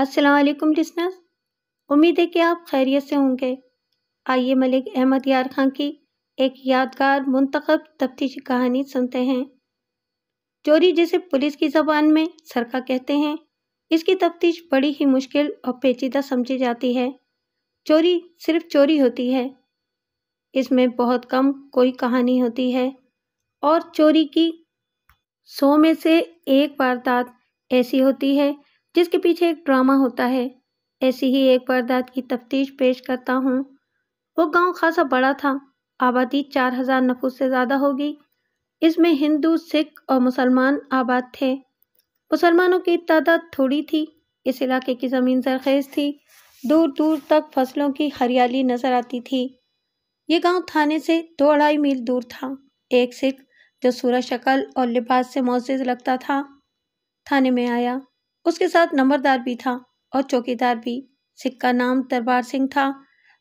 अस्सलाम वालेकुम लिसनर्स उम्मीद है कि आप खैरियत से होंगे आइए मलिक अहमद यार खां की एक यादगार मंतखब तफ्तीश कहानी सुनते हैं चोरी जिसे पुलिस की जबान में सरका कहते हैं इसकी तफ्तीश बड़ी ही मुश्किल और पेचीदा समझी जाती है चोरी सिर्फ चोरी होती है इसमें बहुत कम कोई कहानी होती है और चोरी की सौ में से एक वारदात ऐसी होती है जिसके पीछे एक ड्रामा होता है ऐसी ही एक वारदात की तफ्तीश पेश करता हूँ वो गांव खासा बड़ा था आबादी चार हजार नफूस से ज़्यादा होगी इसमें हिंदू सिख और मुसलमान आबाद थे मुसलमानों की तादाद थोड़ी थी इस इलाके की ज़मीन सरखेज थी दूर दूर तक फसलों की हरियाली नज़र आती थी ये गांव थाने से दो अढ़ाई मील दूर था एक सिख जो सूरज शक्ल और लिबास से मोजिज लगता था थाने में आया उसके साथ नंबरदार भी था और चौकीदार भी सिक्का नाम दरबार सिंह था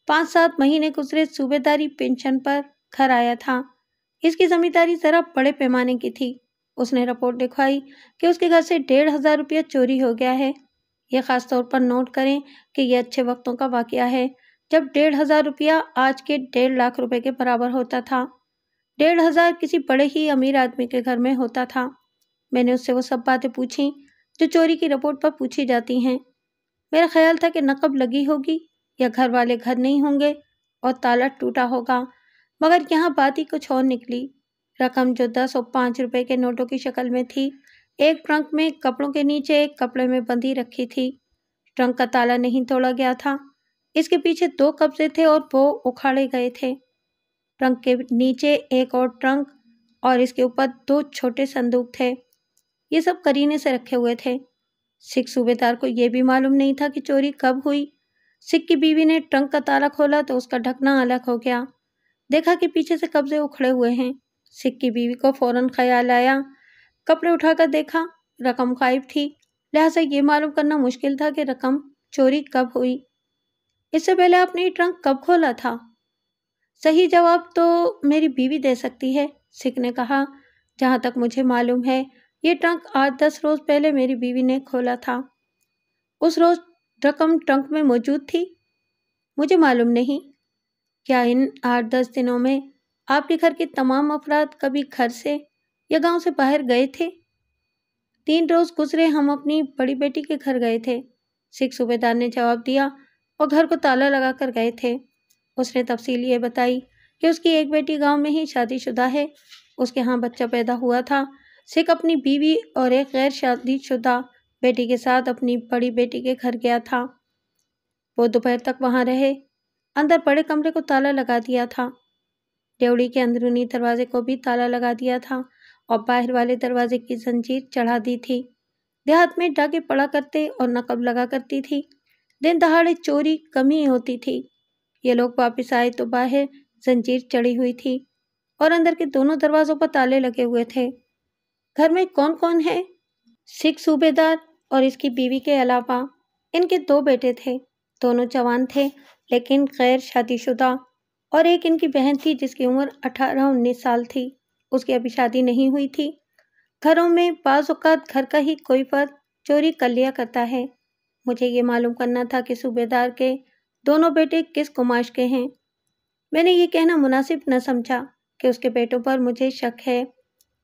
पाँच सात महीने गुजरे सूबेदारी पेंशन पर घर आया था इसकी जमींदारी जरा बड़े पैमाने की थी उसने रिपोर्ट लिखवाई कि उसके घर से डेढ़ हज़ार रुपया चोरी हो गया है यह ख़ास तौर पर नोट करें कि यह अच्छे वक्तों का वाक्य है जब डेढ़ हज़ार रुपया आज के डेढ़ लाख रुपए के बराबर होता था डेढ़ हज़ार किसी बड़े ही अमीर आदमी के घर में होता था मैंने उससे वो सब बातें पूछी जो चोरी की रिपोर्ट पर पूछी जाती हैं मेरा ख्याल था कि नकब लगी होगी या घर वाले घर नहीं होंगे और ताला टूटा होगा मगर यहाँ बात ही कुछ और निकली रकम जो दस और पाँच रुपये के नोटों की शक्ल में थी एक ट्रंक में कपड़ों के नीचे एक कपड़े में बंधी रखी थी ट्रंक का ताला नहीं तोड़ा गया था इसके पीछे दो कब्जे थे और वो उखाड़े गए थे ट्रंक के नीचे एक और ट्रंक और इसके ऊपर दो छोटे संदूक थे ये सब करीने से रखे हुए थे सिख सूबेदार को यह भी मालूम नहीं था कि चोरी कब हुई सिख की बीवी ने ट्रंक का ताला खोला तो उसका ढकना अलग हो गया देखा कि पीछे से कब्जे उखड़े हुए हैं सिख की बीवी को फौरन ख्याल आया कपड़े उठाकर देखा रकम गायब थी लिहाजा ये मालूम करना मुश्किल था कि रकम चोरी कब हुई इससे पहले आपने ट्रंक कब खोला था सही जवाब तो मेरी बीवी दे सकती है सिख ने कहा जहाँ तक मुझे मालूम है ये ट्रंक आज दस रोज पहले मेरी बीवी ने खोला था उस रोज रकम ट्रंक में मौजूद थी मुझे मालूम नहीं क्या इन आठ दस दिनों में आपके घर के तमाम अफराद कभी घर से या गांव से बाहर गए थे तीन रोज गुजरे हम अपनी बड़ी बेटी के घर गए थे सिख सूबेदार ने जवाब दिया और घर को ताला लगा कर गए थे उसने तफसील ये बताई कि उसकी एक बेटी गांव में ही शादीशुदा है उसके यहाँ बच्चा पैदा हुआ था सिख अपनी बीवी और एक गैर शादीशुदा बेटी के साथ अपनी बड़ी बेटी के घर गया था वो दोपहर तक वहाँ रहे अंदर बड़े कमरे को ताला लगा दिया था डेवड़ी के अंदरूनी दरवाजे को भी ताला लगा दिया था और बाहर वाले दरवाजे की जंजीर चढ़ा दी थी देहात में डाके पड़ा करते और नकब लगा करती थी दिन दहाड़े चोरी कमी होती थी ये लोग वापस आए तो बाहर जंजीर चढ़ी हुई थी और अंदर के दोनों दरवाज़ों पर ताले लगे हुए थे घर में कौन कौन है सिख सूबेदार और इसकी बीवी के अलावा इनके दो बेटे थे दोनों जवान थे लेकिन गैर शादीशुदा और एक इनकी बहन थी जिसकी उम्र अठारह उन्नीस साल थी उसकी अभी शादी नहीं हुई थी घरों में बाज़ात घर का ही कोई पद चोरी कर लिया करता है मुझे ये मालूम करना था कि सूबेदार के दोनों बेटे किस कुमाश के हैं मैंने ये कहना मुनासिब न समझा कि उसके बेटों पर मुझे शक है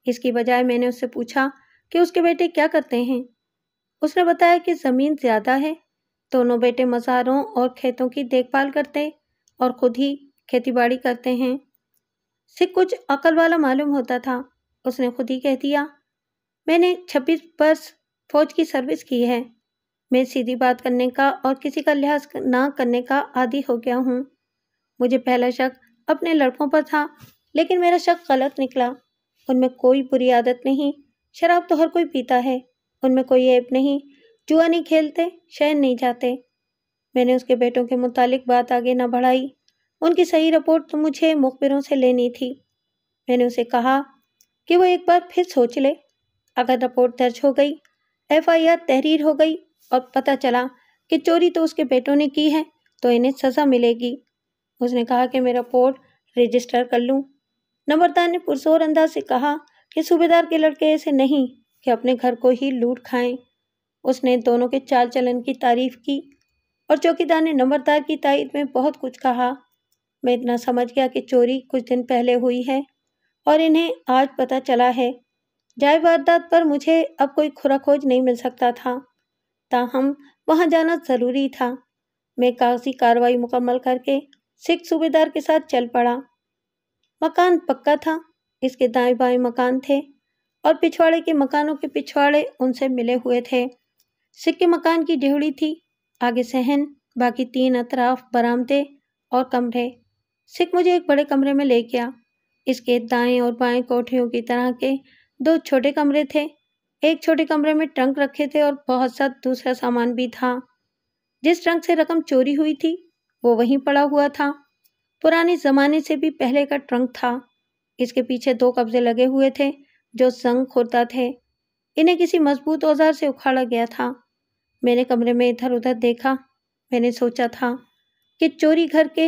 इसकी बजाय मैंने उससे पूछा कि उसके बेटे क्या करते हैं उसने बताया कि ज़मीन ज़्यादा है दोनों बेटे मज़ारों और खेतों की देखभाल करते और खुद ही खेतीबाड़ी करते हैं सिख कुछ अकल वाला मालूम होता था उसने खुद ही कह दिया मैंने छब्बीस बरस फौज की सर्विस की है मैं सीधी बात करने का और किसी का लिहाज ना करने का आदि हो गया हूँ मुझे पहला शक अपने लड़कों पर था लेकिन मेरा शक गलत निकला उनमें कोई बुरी आदत नहीं शराब तो हर कोई पीता है उनमें कोई ऐप नहीं जुआ नहीं खेलते शहर नहीं जाते मैंने उसके बेटों के मुतालिक बात आगे ना बढ़ाई उनकी सही रिपोर्ट तो मुझे मुखबिरों से लेनी थी मैंने उसे कहा कि वो एक बार फिर सोच ले अगर रिपोर्ट दर्ज हो गई एफआईआर तहरीर हो गई और पता चला कि चोरी तो उसके बेटों ने की है तो इन्हें सज़ा मिलेगी उसने कहा कि मैं रिपोर्ट रजिस्टर कर लूँ नंबरदार ने पुरजोर अंदाज से कहा कि सूबेदार के लड़के ऐसे नहीं कि अपने घर को ही लूट खाएं उसने दोनों के चाल चलन की तारीफ की और चौकीदार ने नंबरदार की तारीफ में बहुत कुछ कहा मैं इतना समझ गया कि चोरी कुछ दिन पहले हुई है और इन्हें आज पता चला है जाय वारदात पर मुझे अब कोई खुरा खोज नहीं मिल सकता था ताहम वहाँ जाना ज़रूरी था मैं कागजी कार्रवाई मुकम्मल करके सिख सूबेदार के साथ चल पड़ा मकान पक्का था इसके दाएं बाएं मकान थे और पिछवाड़े के मकानों के पिछवाड़े उनसे मिले हुए थे सिक्के मकान की डेहड़ी थी आगे सहन बाकी तीन अतराफ बरामदे और कमरे सिख मुझे एक बड़े कमरे में ले गया इसके दाएं और बाएं कोठियों की तरह के दो छोटे कमरे थे एक छोटे कमरे में ट्रंक रखे थे और बहुत सा दूसरा सामान भी था जिस ट्रंक से रकम चोरी हुई थी वो वहीं पड़ा हुआ था पुराने ज़माने से भी पहले का ट्रंक था इसके पीछे दो कब्जे लगे हुए थे जो संग खुर्दा थे इन्हें किसी मजबूत औजार से उखाड़ा गया था मैंने कमरे में इधर उधर देखा मैंने सोचा था कि चोरी घर के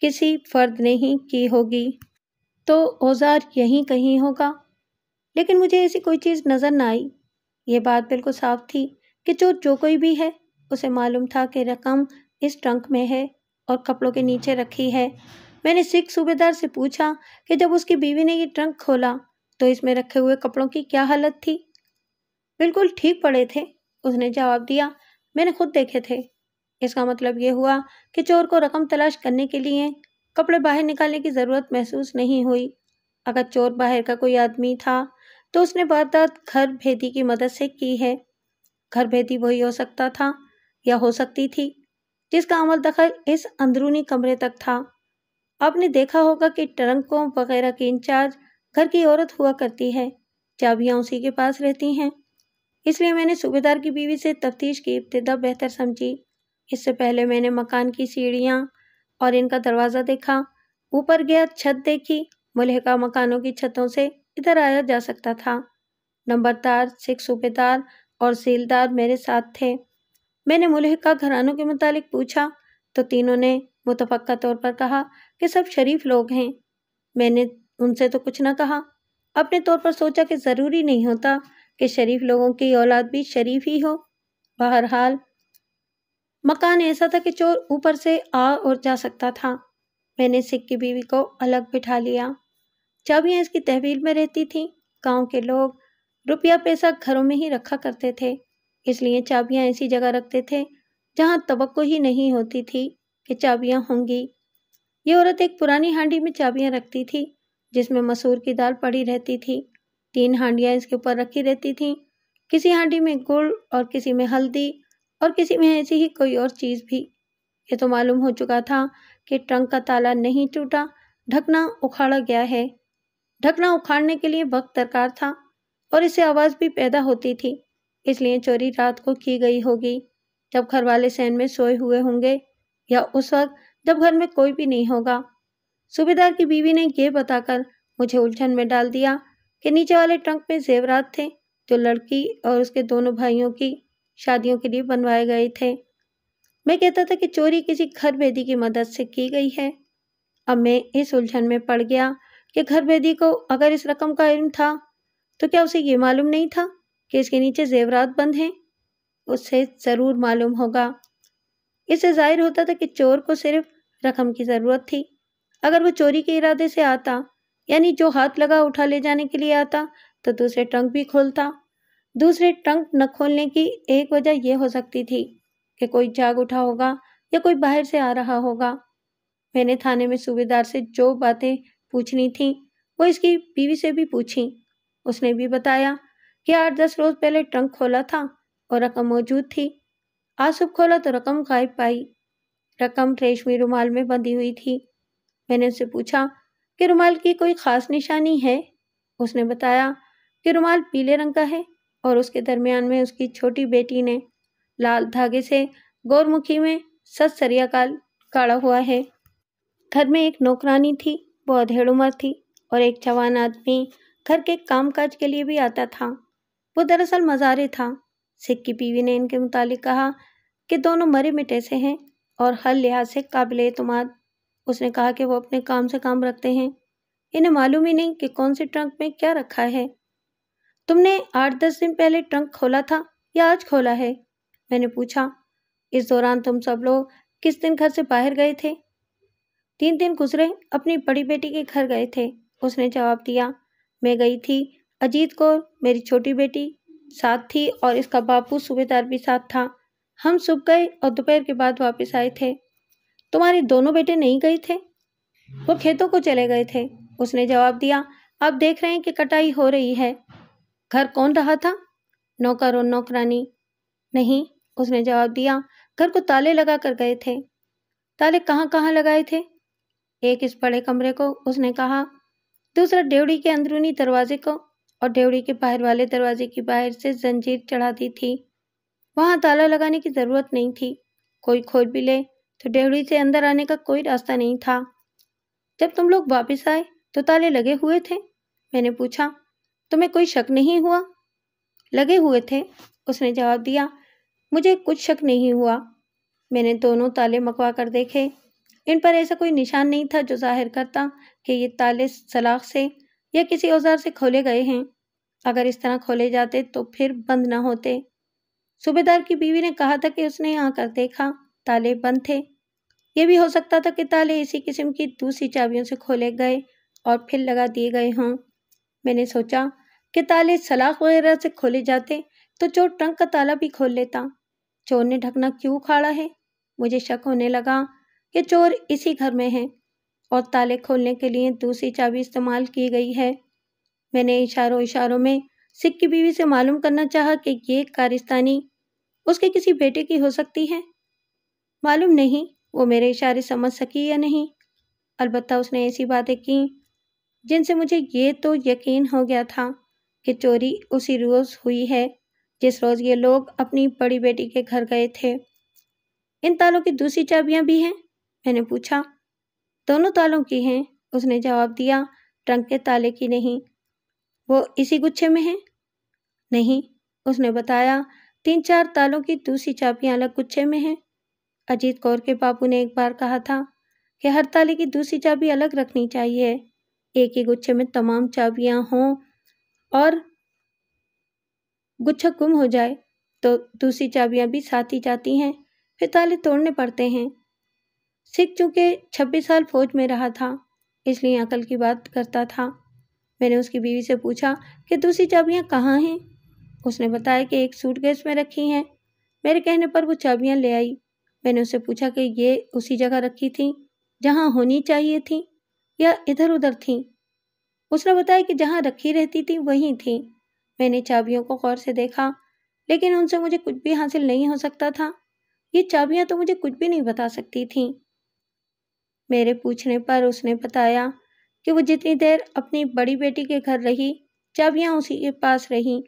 किसी फर्द ने ही की होगी तो औजार यहीं कहीं होगा लेकिन मुझे ऐसी कोई चीज़ नज़र ना आई ये बात बिल्कुल साफ थी कि चोर जो कोई भी है उसे मालूम था कि रकम इस ट्रंक में है और कपड़ों के नीचे रखी है मैंने सिख सूबेदार से पूछा कि जब उसकी बीवी ने ये ट्रंक खोला तो इसमें रखे हुए कपड़ों की क्या हालत थी बिल्कुल ठीक पड़े थे उसने जवाब दिया मैंने खुद देखे थे इसका मतलब ये हुआ कि चोर को रकम तलाश करने के लिए कपड़े बाहर निकालने की ज़रूरत महसूस नहीं हुई अगर चोर बाहर का कोई आदमी था तो उसने वारदात घर भेदी की मदद से की है घर भेदी वही हो सकता था या हो सकती थी जिसका अमल दखल इस अंदरूनी कमरे तक था आपने देखा होगा कि ट्रंकों वगैरह की इंचार्ज घर की औरत हुआ करती है चाबियाँ उसी के पास रहती हैं इसलिए मैंने सूबेदार की बीवी से तफ्तीश की इब्तदा बेहतर समझी इससे पहले मैंने मकान की सीढ़ियाँ और इनका दरवाज़ा देखा ऊपर गया छत देखी मुलहका मकानों की छतों से इधर आया जा सकता था नंबरदार सिख सूबेदार और सीलदार मेरे साथ थे मैंने मुल्ह का घरानों के मुतालिक पूछा तो तीनों ने मुतफ़ा तौर पर कहा कि सब शरीफ लोग हैं मैंने उनसे तो कुछ ना कहा अपने तौर पर सोचा कि ज़रूरी नहीं होता कि शरीफ लोगों की औलाद भी शरीफ ही हो बहरहाल मकान ऐसा था कि चोर ऊपर से आ और जा सकता था मैंने सिख की बीवी को अलग बिठा लिया चाबियाँ इसकी तहवील में रहती थीं गांव के लोग रुपया पैसा घरों में ही रखा करते थे इसलिए चाबियां ऐसी जगह रखते थे जहां तबक्को ही नहीं होती थी कि चाबियां होंगी ये औरत एक पुरानी हांडी में चाबियां रखती थी जिसमें मसूर की दाल पड़ी रहती थी तीन हांडियाँ इसके ऊपर रखी रहती थीं किसी हांडी में गुड़ और किसी में हल्दी और किसी में ऐसी ही कोई और चीज़ भी ये तो मालूम हो चुका था कि ट्रंक का ताला नहीं टूटा ढकना उखाड़ा गया है ढकना उखाड़ने के लिए वक्त दरकार था और इससे आवाज़ भी पैदा होती थी इसलिए चोरी रात को की गई होगी जब घर वाले सैन में सोए हुए होंगे या उस वक्त जब घर में कोई भी नहीं होगा सूबेदार की बीवी ने यह बताकर मुझे उलझन में डाल दिया कि नीचे वाले ट्रंक में जेवरात थे जो लड़की और उसके दोनों भाइयों की शादियों के लिए बनवाए गए थे मैं कहता था कि चोरी किसी घर बेदी की मदद से की गई है अब मैं इस उलझन में पड़ गया कि घर बेदी को अगर इस रकम का इल्म था तो क्या उसे ये मालूम नहीं था कि इसके नीचे जेवरात बंद हैं उससे ज़रूर मालूम होगा इससे जाहिर होता था कि चोर को सिर्फ रकम की ज़रूरत थी अगर वो चोरी के इरादे से आता यानी जो हाथ लगा उठा ले जाने के लिए आता तो दूसरे ट्रंक भी खोलता दूसरे ट्रंक न खोलने की एक वजह यह हो सकती थी कि कोई जाग उठा होगा या कोई बाहर से आ रहा होगा मैंने थाने में सूबेदार से जो बातें पूछनी थी वो इसकी बीवी से भी पूछी उसने भी बताया क्या आठ दस रोज पहले ट्रंक खोला था और रकम मौजूद थी आज सुबह खोला तो रकम गायब पाई रकम रेशमी रुमाल में बंधी हुई थी मैंने उससे पूछा कि रुमाल की कोई ख़ास निशानी है उसने बताया कि रुमाल पीले रंग का है और उसके दरमियान में उसकी छोटी बेटी ने लाल धागे से गौरमुखी में सत सरियाकाल काढ़ा हुआ है घर में एक नौकरानी थी बहुत उम्र थी और एक जवान आदमी घर के कामकाज के लिए भी आता था वो दरअसल मज़ारे था सिक्की बीवी ने इनके मुतालिक कहा कि दोनों मरे मिटे से हैं और हर लिहाज से काबिल अतमाद उसने कहा कि वो अपने काम से काम रखते हैं इन्हें मालूम ही नहीं कि कौन से ट्रंक में क्या रखा है तुमने आठ दस दिन पहले ट्रंक खोला था या आज खोला है मैंने पूछा इस दौरान तुम सब लोग किस दिन घर से बाहर गए थे तीन दिन गुजरे अपनी बड़ी बेटी के घर गए थे उसने जवाब दिया मैं गई थी अजीत कौर मेरी छोटी बेटी साथ थी और इसका बापू सूबेदार भी साथ था हम सुबह गए और दोपहर के बाद वापस आए थे तुम्हारे दोनों बेटे नहीं गए थे वो खेतों को चले गए थे उसने जवाब दिया आप देख रहे हैं कि कटाई हो रही है घर कौन रहा था नौकर और नौकरानी नहीं उसने जवाब दिया घर को ताले लगा कर गए थे ताले कहाँ कहाँ लगाए थे एक इस बड़े कमरे को उसने कहा दूसरा डेवड़ी के अंदरूनी दरवाजे को और डेवड़ी के बाहर वाले दरवाजे की बाहर से जंजीर चढ़ा दी थी वहां ताला लगाने की जरूरत नहीं थी कोई खोल भी ले तो डेवड़ी से अंदर आने का कोई रास्ता नहीं था जब तुम लोग वापस आए तो ताले लगे हुए थे मैंने पूछा तुम्हें कोई शक नहीं हुआ लगे हुए थे उसने जवाब दिया मुझे कुछ शक नहीं हुआ मैंने दोनों ताले मकवा कर देखे इन पर ऐसा कोई निशान नहीं था जो जाहिर करता कि ये ताले सलाख से या किसी औजार से खोले गए हैं अगर इस तरह खोले जाते तो फिर बंद ना होते सूबेदार की बीवी ने कहा था कि उसने आकर देखा ताले बंद थे यह भी हो सकता था कि ताले इसी किस्म की दूसरी चाबियों से खोले गए और फिर लगा दिए गए हों मैंने सोचा कि ताले सलाख वगैरह से खोले जाते तो चोर ट्रंक का ताला भी खोल लेता चोर ने ढकना क्यों उखाड़ा है मुझे शक होने लगा कि चोर इसी घर में है और ताले खोलने के लिए दूसरी चाबी इस्तेमाल की गई है मैंने इशारों इशारों में सिख की बीवी से मालूम करना चाहा कि ये कारिस्तानी उसके किसी बेटे की हो सकती है मालूम नहीं वो मेरे इशारे समझ सकी या नहीं अलबत् उसने ऐसी बातें की जिनसे मुझे ये तो यकीन हो गया था कि चोरी उसी रोज़ हुई है जिस रोज़ ये लोग अपनी बड़ी बेटी के घर गए थे इन तालों की दूसरी चाबियां भी हैं मैंने पूछा दोनों तालों की हैं उसने जवाब दिया ट्रंक के ताले की नहीं वो इसी गुच्छे में है नहीं उसने बताया तीन चार तालों की दूसरी चाबियां अलग गुच्छे में हैं अजीत कौर के बापू ने एक बार कहा था कि हर ताले की दूसरी चाबी अलग रखनी चाहिए एक ही गुच्छे में तमाम चाबियां हों और गुच्छा गुम हो जाए तो दूसरी चाबियां भी साथ ही जाती हैं फिर ताले तोड़ने पड़ते हैं सिख चूँकि छब्बीस साल फौज में रहा था इसलिए अकल की बात करता था मैंने उसकी बीवी से पूछा कि दूसरी चाबियाँ कहाँ हैं उसने बताया कि एक सूटकेस में रखी हैं मेरे कहने पर वो चाबियाँ ले आई मैंने उससे पूछा कि ये उसी जगह रखी थी जहाँ होनी चाहिए थी या इधर उधर थी उसने बताया कि जहाँ रखी रहती थी वहीं थी मैंने चाबियों को गौर से देखा लेकिन उनसे मुझे कुछ भी हासिल नहीं हो सकता था ये चाबियाँ तो मुझे कुछ भी नहीं बता सकती थीं मेरे पूछने पर उसने बताया कि वो जितनी देर अपनी बड़ी बेटी के घर रही चाबियाँ उसी के पास रहीं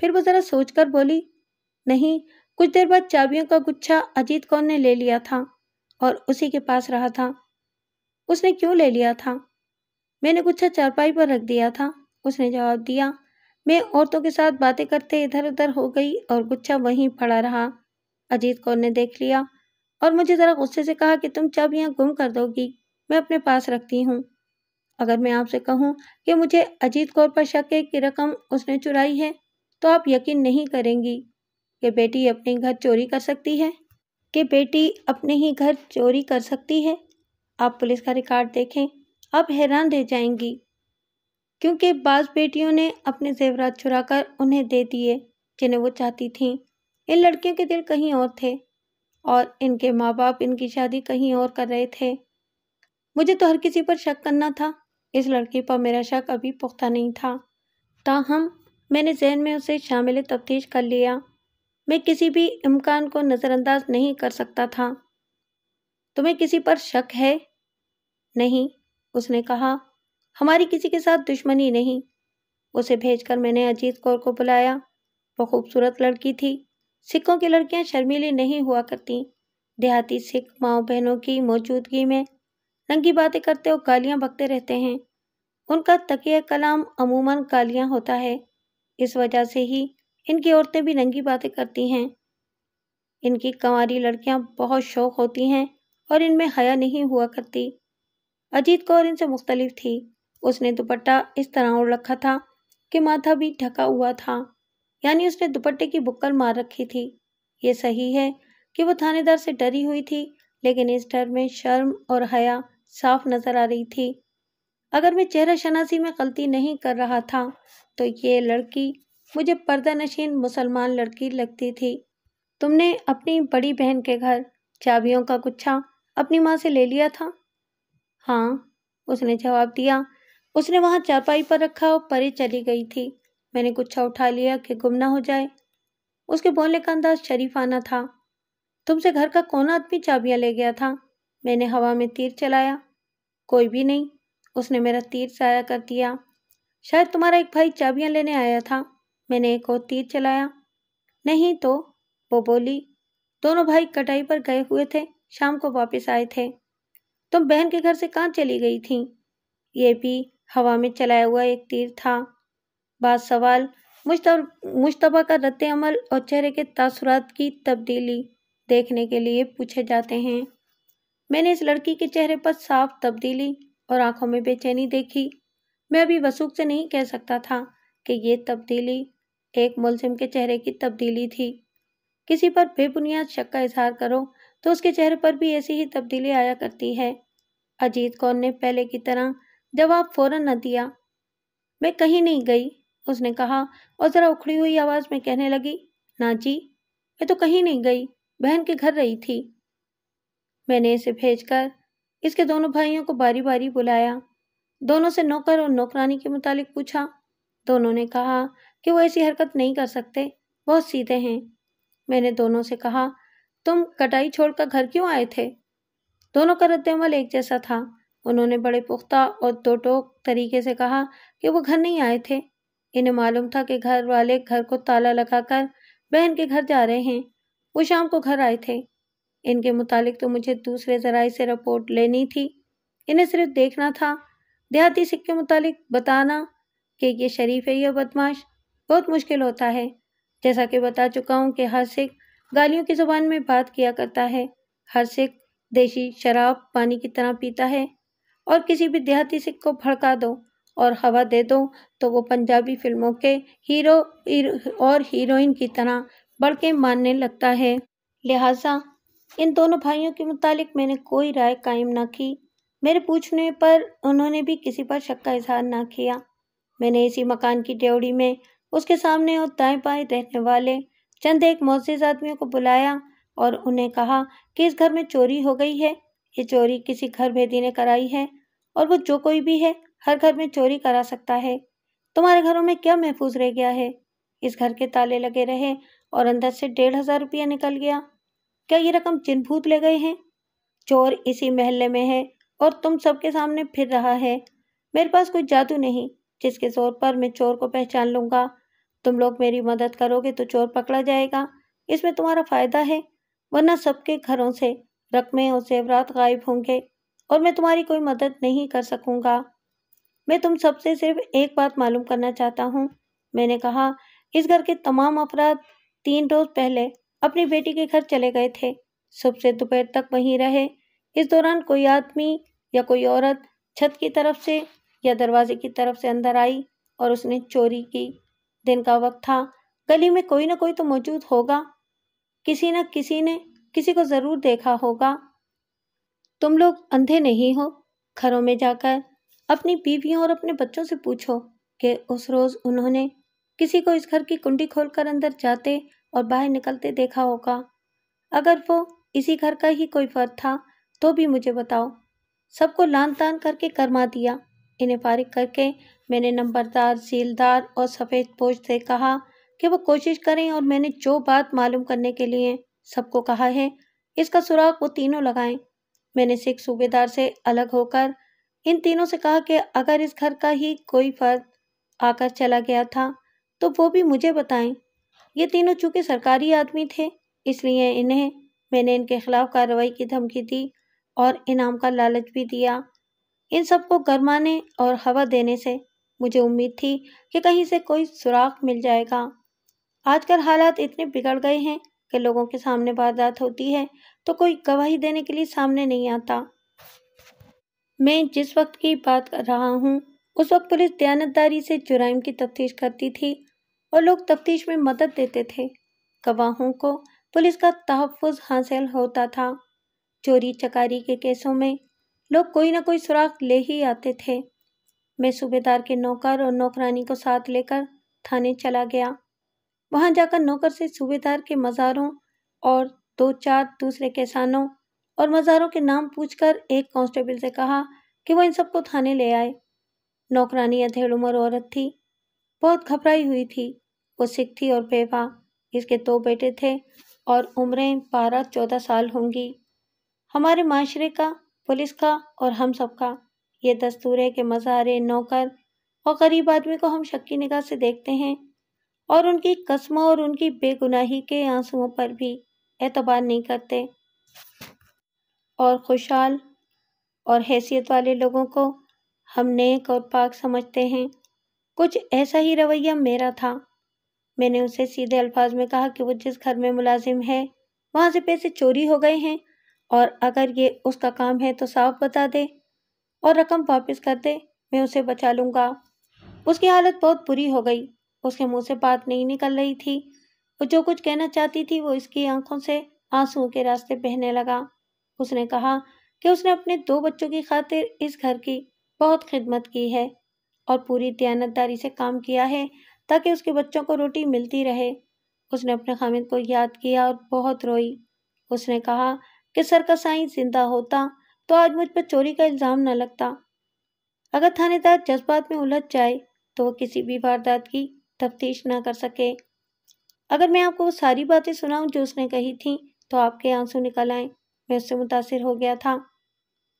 फिर वो ज़रा सोच कर बोली नहीं कुछ देर बाद चाबियों का गुच्छा अजीत कौर ने ले लिया था और उसी के पास रहा था उसने क्यों ले लिया था मैंने गुच्छा चारपाई पर रख दिया था उसने जवाब दिया मैं औरतों के साथ बातें करते इधर उधर हो गई और गुच्छा वहीं पड़ा रहा अजीत कौर ने देख लिया और मुझे ज़रा गुस्से से कहा कि तुम जब यहाँ गुम कर दोगी मैं अपने पास रखती हूँ अगर मैं आपसे कहूँ कि मुझे अजीत कौर पर शक है कि रकम उसने चुराई है तो आप यकीन नहीं करेंगी कि बेटी अपने घर चोरी कर सकती है कि बेटी अपने ही घर चोरी कर सकती है आप पुलिस का रिकॉर्ड देखें आप हैरान रह जाएंगी क्योंकि बाज बेटियों ने अपने जेवरात कर उन्हें दे दिए जिन्हें वो चाहती थी इन लड़कियों के दिल कहीं और थे और इनके माँ बाप इनकी शादी कहीं और कर रहे थे मुझे तो हर किसी पर शक करना था इस लड़की पर मेरा शक अभी पुख्ता नहीं था ताहम मैंने जहन में उसे शामिल तफ्तीश कर लिया मैं किसी भी इम्कान को नज़रअंदाज नहीं कर सकता था तुम्हें किसी पर शक है नहीं उसने कहा हमारी किसी के साथ दुश्मनी नहीं उसे भेजकर मैंने अजीत कौर को बुलाया वो खूबसूरत लड़की थी सिखों की लड़कियां शर्मीली नहीं हुआ करती देहाती सिख माओ बहनों की मौजूदगी में नंगी बातें करते और गालियाँ बकते रहते हैं उनका तकिय कलाम अमूमन गालियाँ होता है इस वजह से ही इनकी औरतें भी नंगी बातें करती हैं इनकी कंवारी लड़कियां बहुत शौक होती हैं और इनमें हया नहीं हुआ करती अजीत कौर इनसे मुख्तलिफ थी उसने दुपट्टा इस तरह उड़ रखा था कि माथा भी ढका हुआ था यानी उसने दुपट्टे की बुक्कल मार रखी थी ये सही है कि वो थानेदार से डरी हुई थी लेकिन इस डर में शर्म और हया साफ नजर आ रही थी अगर मैं चेहरा शनासी में गलती नहीं कर रहा था तो ये लड़की मुझे पर्दा नशीन मुसलमान लड़की लगती थी तुमने अपनी बड़ी बहन के घर चाबियों का गुच्छा अपनी माँ से ले लिया था हाँ उसने जवाब दिया उसने वहाँ चारपाई पर रखा और परे चली गई थी मैंने गुच्छा उठा लिया कि गुम ना हो जाए उसके बोलने का अंदाज शरीफ आना था तुमसे घर का कौन आदमी चाबियां ले गया था मैंने हवा में तीर चलाया कोई भी नहीं उसने मेरा तीर साया कर दिया शायद तुम्हारा एक भाई चाबियां लेने आया था मैंने एक और तीर चलाया नहीं तो वो बोली दोनों भाई कटाई पर गए हुए थे शाम को वापस आए थे तुम बहन के घर से कहाँ चली गई थी ये भी हवा में चलाया हुआ एक तीर था बाद सवाल मुशतबा का रद्द अमल और चेहरे के तसरत की तब्दीली देखने के लिए पूछे जाते हैं मैंने इस लड़की के चेहरे पर साफ तब्दीली और आंखों में बेचैनी देखी मैं अभी वसूख से नहीं कह सकता था कि ये तब्दीली एक मुलजिम के चेहरे की तब्दीली थी किसी पर बेबुनियाद शक का इजहार करो तो उसके चेहरे पर भी ऐसी ही तब्दीली आया करती है अजीत कौर ने पहले की तरह जवाब फौरन न दिया मैं कहीं नहीं गई उसने कहा और ज़रा उखड़ी हुई आवाज़ में कहने लगी नाची मैं तो कहीं नहीं गई बहन के घर रही थी मैंने इसे भेजकर इसके दोनों भाइयों को बारी बारी बुलाया दोनों से नौकर और नौकरानी के मुतालिक पूछा दोनों ने कहा कि वो ऐसी हरकत नहीं कर सकते बहुत सीधे हैं मैंने दोनों से कहा तुम कटाई छोड़कर घर क्यों आए थे दोनों का रद्दमल एक जैसा था उन्होंने बड़े पुख्ता और दो टोक तरीके से कहा कि वो घर नहीं आए थे इन्हें मालूम था कि घर वाले घर को ताला लगाकर बहन के घर जा रहे हैं वो शाम को घर आए थे इनके मुतालिक तो मुझे दूसरे जराये से रिपोर्ट लेनी थी इन्हें सिर्फ देखना था देहाती सिख के मुतालिक बताना कि ये शरीफ है या बदमाश बहुत मुश्किल होता है जैसा कि बता चुका हूँ कि हर सिख गालियों की ज़ुबान में बात किया करता है हर सिख देशी शराब पानी की तरह पीता है और किसी भी देहाती सिख को भड़का दो और हवा दे दो तो वो पंजाबी फिल्मों के हीरो और हीरोइन की तरह बढ़ के मानने लगता है लिहाजा इन दोनों भाइयों के मुतालिक मैंने कोई राय कायम ना की मेरे पूछने पर उन्होंने भी किसी पर शक का इजहार ना किया मैंने इसी मकान की ड्योड़ी में उसके सामने और दाएं बाएं रहने वाले चंद एक मोजिज आदमियों को बुलाया और उन्हें कहा कि इस घर में चोरी हो गई है ये चोरी किसी घर भेदी ने कराई है और वो जो कोई भी है हर घर में चोरी करा सकता है तुम्हारे घरों में क्या महफूज रह गया है इस घर के ताले लगे रहे और अंदर से डेढ़ हजार रुपया निकल गया क्या ये रकम भूत ले गए हैं चोर इसी महल्ले में है और तुम सबके सामने फिर रहा है मेरे पास कोई जादू नहीं जिसके जोर पर मैं चोर को पहचान लूंगा तुम लोग मेरी मदद करोगे तो चोर पकड़ा जाएगा इसमें तुम्हारा फ़ायदा है वरना सबके घरों से रकमें और जेवरात गायब होंगे और मैं तुम्हारी कोई मदद नहीं कर सकूंगा मैं तुम सबसे सिर्फ एक बात मालूम करना चाहता हूँ मैंने कहा इस घर के तमाम अफराद तीन रोज पहले अपनी बेटी के घर चले गए थे सुबह से दोपहर तक वहीं रहे इस दौरान कोई आदमी या कोई औरत छत की तरफ से या दरवाजे की तरफ से अंदर आई और उसने चोरी की दिन का वक्त था गली में कोई ना कोई तो मौजूद होगा किसी न किसी ने किसी को ज़रूर देखा होगा तुम लोग अंधे नहीं हो घरों में जाकर अपनी बीवियों और अपने बच्चों से पूछो कि उस रोज़ उन्होंने किसी को इस घर की कुंडी खोलकर अंदर जाते और बाहर निकलते देखा होगा अगर वो इसी घर का ही कोई फर्द था तो भी मुझे बताओ सबको लान तान करके करमा दिया इन्हें फारिग करके मैंने नंबरदार सीलदार और सफ़ेद पोज से कहा कि वो कोशिश करें और मैंने जो बात मालूम करने के लिए सबको कहा है इसका सुराग वो तीनों लगाएं मैंने सिख सूबेदार से अलग होकर इन तीनों से कहा कि अगर इस घर का ही कोई फर्द आकर चला गया था तो वो भी मुझे बताएं ये तीनों चूँकि सरकारी आदमी थे इसलिए इन्हें मैंने इनके खिलाफ कार्रवाई की धमकी दी और इनाम का लालच भी दिया इन सबको गरमाने और हवा देने से मुझे उम्मीद थी कि कहीं से कोई सुराख मिल जाएगा आजकल हालात इतने बिगड़ गए हैं कि लोगों के सामने वारदात होती है तो कोई गवाही देने के लिए सामने नहीं आता मैं जिस वक्त की बात कर रहा हूँ उस वक्त पुलिस दयानतदारी से जुराइम की तफ्तीश करती थी और लोग तफ्तीश में मदद देते थे गवाहों को पुलिस का तहफ़ हासिल होता था चोरी चकारी के केसों में लोग कोई ना कोई सुराख ले ही आते थे मैं सूबेदार के नौकर और नौकरानी को साथ लेकर थाने चला गया वहां जाकर नौकर से सूबेदार के मज़ारों और दो चार दूसरे किसानों और मज़ारों के नाम पूछकर एक कांस्टेबल से कहा कि वो इन सबको थाने ले आए नौकरानी अधेड़ उम्र औरत थी बहुत घबराई हुई थी वो सिख थी और बेवा इसके दो बेटे थे और उम्रें बारह चौदह साल होंगी हमारे माशरे का पुलिस का और हम सब का ये दस्तूर है कि मज़ारे नौकर और गरीब आदमी को हम शक्की निगाह से देखते हैं और उनकी कस्मों और उनकी बेगुनाही के आंसुओं पर भी एतबार नहीं करते और खुशहाल और हैसियत वाले लोगों को हम नेक और पाक समझते हैं कुछ ऐसा ही रवैया मेरा था मैंने उसे सीधे अल्फाज में कहा कि वो जिस घर में मुलाजिम है वहाँ से पैसे चोरी हो गए हैं और अगर ये उसका काम है तो साफ बता दे और रकम वापस कर दे मैं उसे बचा लूँगा उसकी हालत बहुत बुरी हो गई उसके मुंह से बात नहीं निकल रही थी वो जो कुछ कहना चाहती थी वो इसकी आंखों से आंसुओं के रास्ते बहने लगा उसने कहा कि उसने अपने दो बच्चों की खातिर इस घर की बहुत खिदमत की है और पूरी दयानतदारी से काम किया है ताकि उसके बच्चों को रोटी मिलती रहे उसने अपने खामिद को याद किया और बहुत रोई उसने कहा कि सर का साई जिंदा होता तो आज मुझ पर चोरी का इल्ज़ाम न लगता अगर थानेदार जज्बात में उलझ जाए तो वो किसी भी वारदात की तफ्तीश ना कर सके अगर मैं आपको वो सारी बातें सुनाऊं जो उसने कही थी तो आपके आंसू निकल आएं मैं उससे मुतासर हो गया था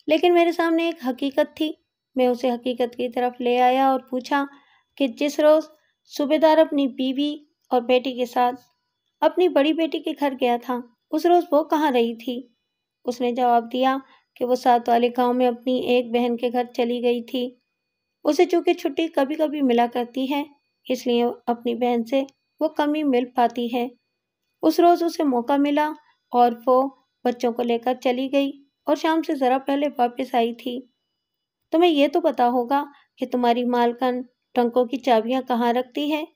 लेकिन मेरे सामने एक हकीकत थी मैं उसे हकीकत की तरफ ले आया और पूछा कि जिस रोज़ सूबेदार अपनी बीवी और बेटी के साथ अपनी बड़ी बेटी के घर गया था उस रोज़ वो कहाँ रही थी उसने जवाब दिया कि वो सात वाले गांव में अपनी एक बहन के घर चली गई थी उसे चूँकि छुट्टी कभी कभी मिला करती है इसलिए अपनी बहन से वो कमी मिल पाती है उस रोज़ उसे मौका मिला और वो बच्चों को लेकर चली गई और शाम से ज़रा पहले वापस आई थी तुम्हें यह तो पता होगा कि तुम्हारी मालकन टंकों की चाबियां कहाँ रखती है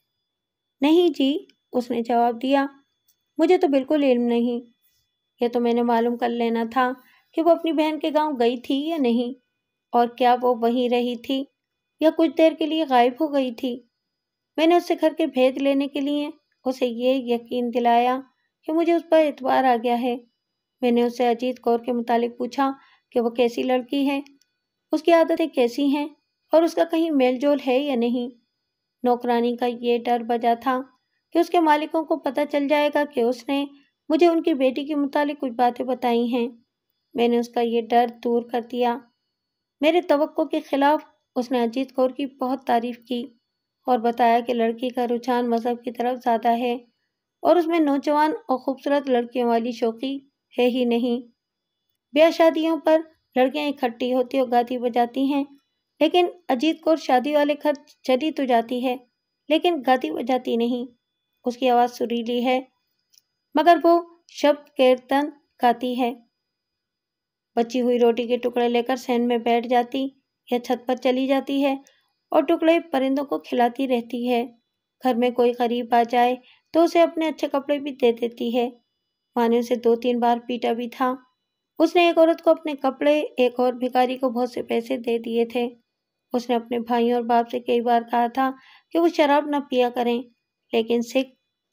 नहीं जी उसने जवाब दिया मुझे तो बिल्कुल इल्म नहीं यह तो मैंने मालूम कर लेना था कि वो अपनी बहन के गांव गई थी या नहीं और क्या वो वहीं रही थी या कुछ देर के लिए गायब हो गई थी मैंने उससे घर के भेद लेने के लिए उसे ये यकीन दिलाया कि मुझे उस पर एतबार आ गया है मैंने उससे अजीत कौर के मुतालिक पूछा कि वो कैसी लड़की है उसकी आदतें कैसी हैं और उसका कहीं मेल जोल है या नहीं नौकरानी का ये डर बजा था कि उसके मालिकों को पता चल जाएगा कि उसने मुझे उनकी बेटी के मुतालिक कुछ बातें बताई हैं मैंने उसका ये डर दूर कर दिया मेरे तो के खिलाफ उसने अजीत कौर की बहुत तारीफ की और बताया कि लड़की का रुझान मज़हब की तरफ ज़्यादा है और उसमें नौजवान और ख़ूबसूरत लड़कियों वाली शौकी है ही नहीं ब्याह शादियों पर लड़कियां इकट्ठी होती और गाती बजाती हैं लेकिन अजीत कौर शादी वाले घर चली तो जाती है लेकिन गाती बजाती नहीं उसकी आवाज़ सुरीली है मगर वो शब्द कीर्तन गाती है बची हुई रोटी के टुकड़े लेकर सैन में बैठ जाती या छत पर चली जाती है और टुकड़े परिंदों को खिलाती रहती है घर में कोई गरीब आ जाए तो उसे अपने अच्छे कपड़े भी दे देती है ने उसे दो तीन बार पीटा भी था उसने एक औरत को अपने कपड़े एक और भिखारी को बहुत से पैसे दे दिए थे उसने अपने भाई और बाप से कई बार कहा था कि वो शराब न पिया करें लेकिन सिख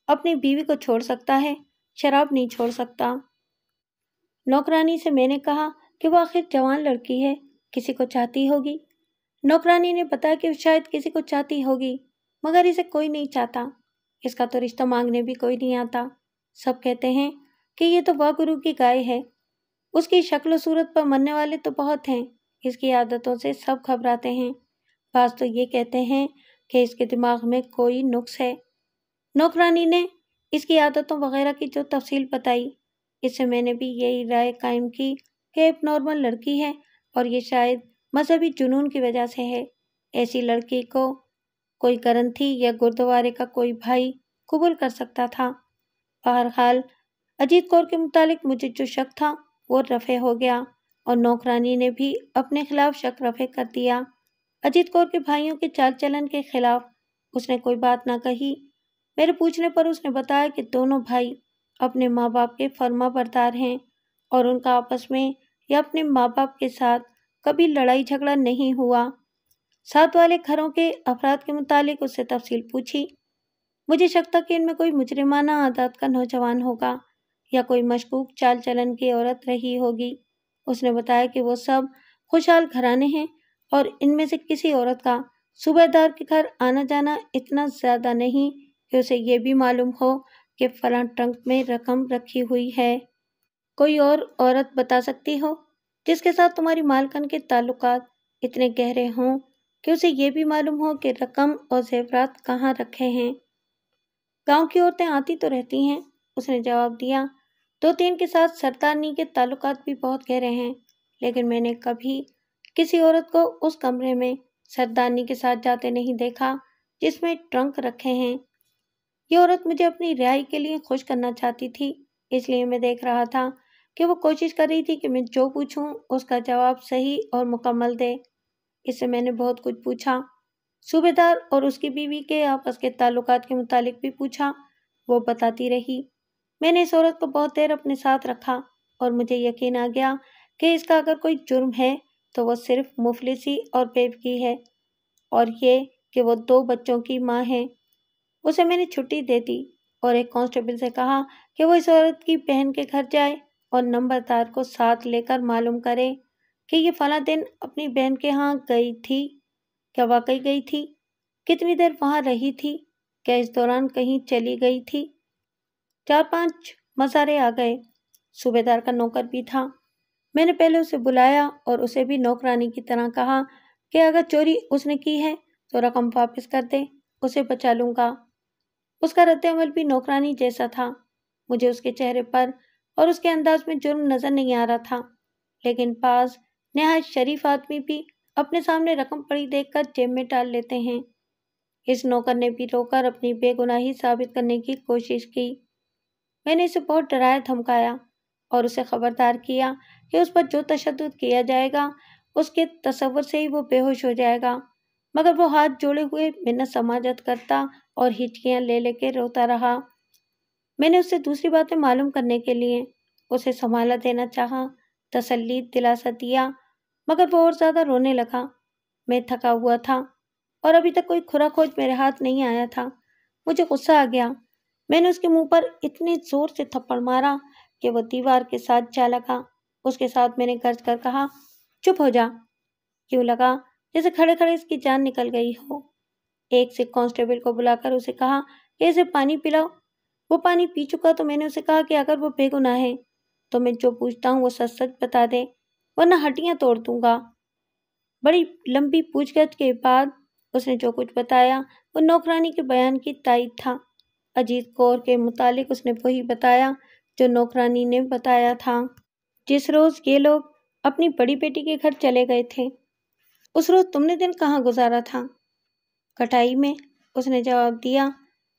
अपनी बीवी को छोड़ सकता है शराब नहीं छोड़ सकता नौकरानी से मैंने कहा कि वो आखिर जवान लड़की है किसी को चाहती होगी नौकरानी ने बताया कि शायद किसी को चाहती होगी मगर इसे कोई नहीं चाहता इसका तो रिश्ता मांगने भी कोई नहीं आता सब कहते हैं कि ये तो वह गुरु की गाय है उसकी शक्ल सूरत पर मरने वाले तो बहुत हैं इसकी आदतों से सब घबराते हैं बास तो ये कहते हैं कि इसके दिमाग में कोई नुक्स है नौकरानी ने इसकी आदतों वगैरह की जो तफसील बताई इससे मैंने भी यही राय कायम की कि एक नॉर्मल लड़की है और ये शायद मजहबी जुनून की वजह से है ऐसी लड़की को कोई ग्रंथी या गुरुद्वारे का कोई भाई कबूल कर सकता था बहरहाल अजीत कौर के मुतालिक मुझे जो शक था वो रफ़े हो गया और नौकरानी ने भी अपने खिलाफ शक रफ़े कर दिया अजीत कौर के भाइयों के चाल चलन के खिलाफ उसने कोई बात ना कही मेरे पूछने पर उसने बताया कि दोनों भाई अपने माँ बाप के फर्मा बरदार हैं और उनका आपस में या अपने माँ बाप के साथ कभी लड़ाई झगड़ा नहीं हुआ साथ वाले घरों के अफराद के मुतालिक उससे तफसील पूछी मुझे शक था कि इनमें कोई मुजरिमाना आदात का नौजवान होगा या कोई मशकूक चाल चलन की औरत रही होगी उसने बताया कि वो सब खुशहाल घराने हैं और इनमें से किसी औरत का सूबेदार के घर आना जाना इतना ज़्यादा नहीं कि उसे ये भी मालूम हो कि फला ट्रंक में रकम रखी हुई है कोई और औरत बता सकती हो जिसके साथ तुम्हारी मालकन के ताल्लुक इतने गहरे हों कि उसे ये भी मालूम हो कि रकम और जेवरात कहाँ रखे हैं गांव की औरतें आती तो रहती हैं उसने जवाब दिया दो तीन के साथ सरदारनी के ताल्लुक भी बहुत गहरे हैं लेकिन मैंने कभी किसी औरत को उस कमरे में सरदारनी के साथ जाते नहीं देखा जिसमें ट्रंक रखे हैं ये औरत मुझे अपनी रिहाई के लिए खुश करना चाहती थी इसलिए मैं देख रहा था कि वो कोशिश कर रही थी कि मैं जो पूछूं उसका जवाब सही और मुकम्मल दे इससे मैंने बहुत कुछ पूछा सूबेदार और उसकी बीवी के आपस के ताल्लुक के मुतालिक भी पूछा वो बताती रही मैंने इस औरत को बहुत देर अपने साथ रखा और मुझे यकीन आ गया कि इसका अगर कोई जुर्म है तो वह सिर्फ मुफलिसी और बेवकी है और ये कि वो दो बच्चों की माँ है उसे मैंने छुट्टी दे दी और एक कांस्टेबल से कहा कि वो इस औरत की बहन के घर जाए और नंबरदार को साथ लेकर मालूम करे कि ये फला दिन अपनी बहन के यहाँ गई थी क्या वाकई गई थी कितनी देर वहाँ रही थी क्या इस दौरान कहीं चली गई थी चार पांच मज़ारे आ गए सूबेदार का नौकर भी था मैंने पहले उसे बुलाया और उसे भी नौकरानी की तरह कहा कि अगर चोरी उसने की है तो रकम वापस कर दे उसे बचा लूँगा उसका रद्दमल भी नौकरानी जैसा था मुझे उसके चेहरे पर और उसके अंदाज में जुर्म नज़र नहीं आ रहा था लेकिन पास नहायत शरीफ आदमी भी अपने सामने रकम पड़ी देखकर जेब में टाल लेते हैं इस नौकर ने भी रोकर अपनी बेगुनाही साबित करने की कोशिश की मैंने उसे बहुत डराया धमकाया और उसे खबरदार किया कि उस पर जो तशद किया जाएगा उसके तस्वर से ही वो बेहोश हो जाएगा मगर वो हाथ जोड़े हुए मिन्नत समाजत करता और हिचकियाँ ले लेके रोता रहा मैंने उससे दूसरी बातें मालूम करने के लिए उसे संभाला देना चाहा तसल्ली दिलासा दिया मगर वो और ज़्यादा रोने लगा मैं थका हुआ था और अभी तक कोई खुरा खोज मेरे हाथ नहीं आया था मुझे गुस्सा आ गया मैंने उसके मुंह पर इतने जोर से थप्पड़ मारा कि वह दीवार के साथ जा लगा उसके साथ मैंने गर्ज कर कहा चुप हो जा क्यों लगा जैसे खड़े खड़े इसकी जान निकल गई हो एक से कांस्टेबल को बुलाकर उसे कहा कि इसे पानी पिलाओ वो पानी पी चुका तो मैंने उसे कहा कि अगर वो बेगुनाह है तो मैं जो पूछता हूँ वो सच सच बता दे वरना हड्डियाँ तोड़ दूंगा बड़ी लंबी पूछताछ के बाद उसने जो कुछ बताया वो नौकरानी के बयान की तायद था अजीत कौर के मुतालिक उसने वही बताया जो नौकरानी ने बताया था जिस रोज़ ये लोग अपनी बड़ी बेटी के घर चले गए थे उस रोज़ तुमने दिन कहाँ गुजारा था कटाई में उसने जवाब दिया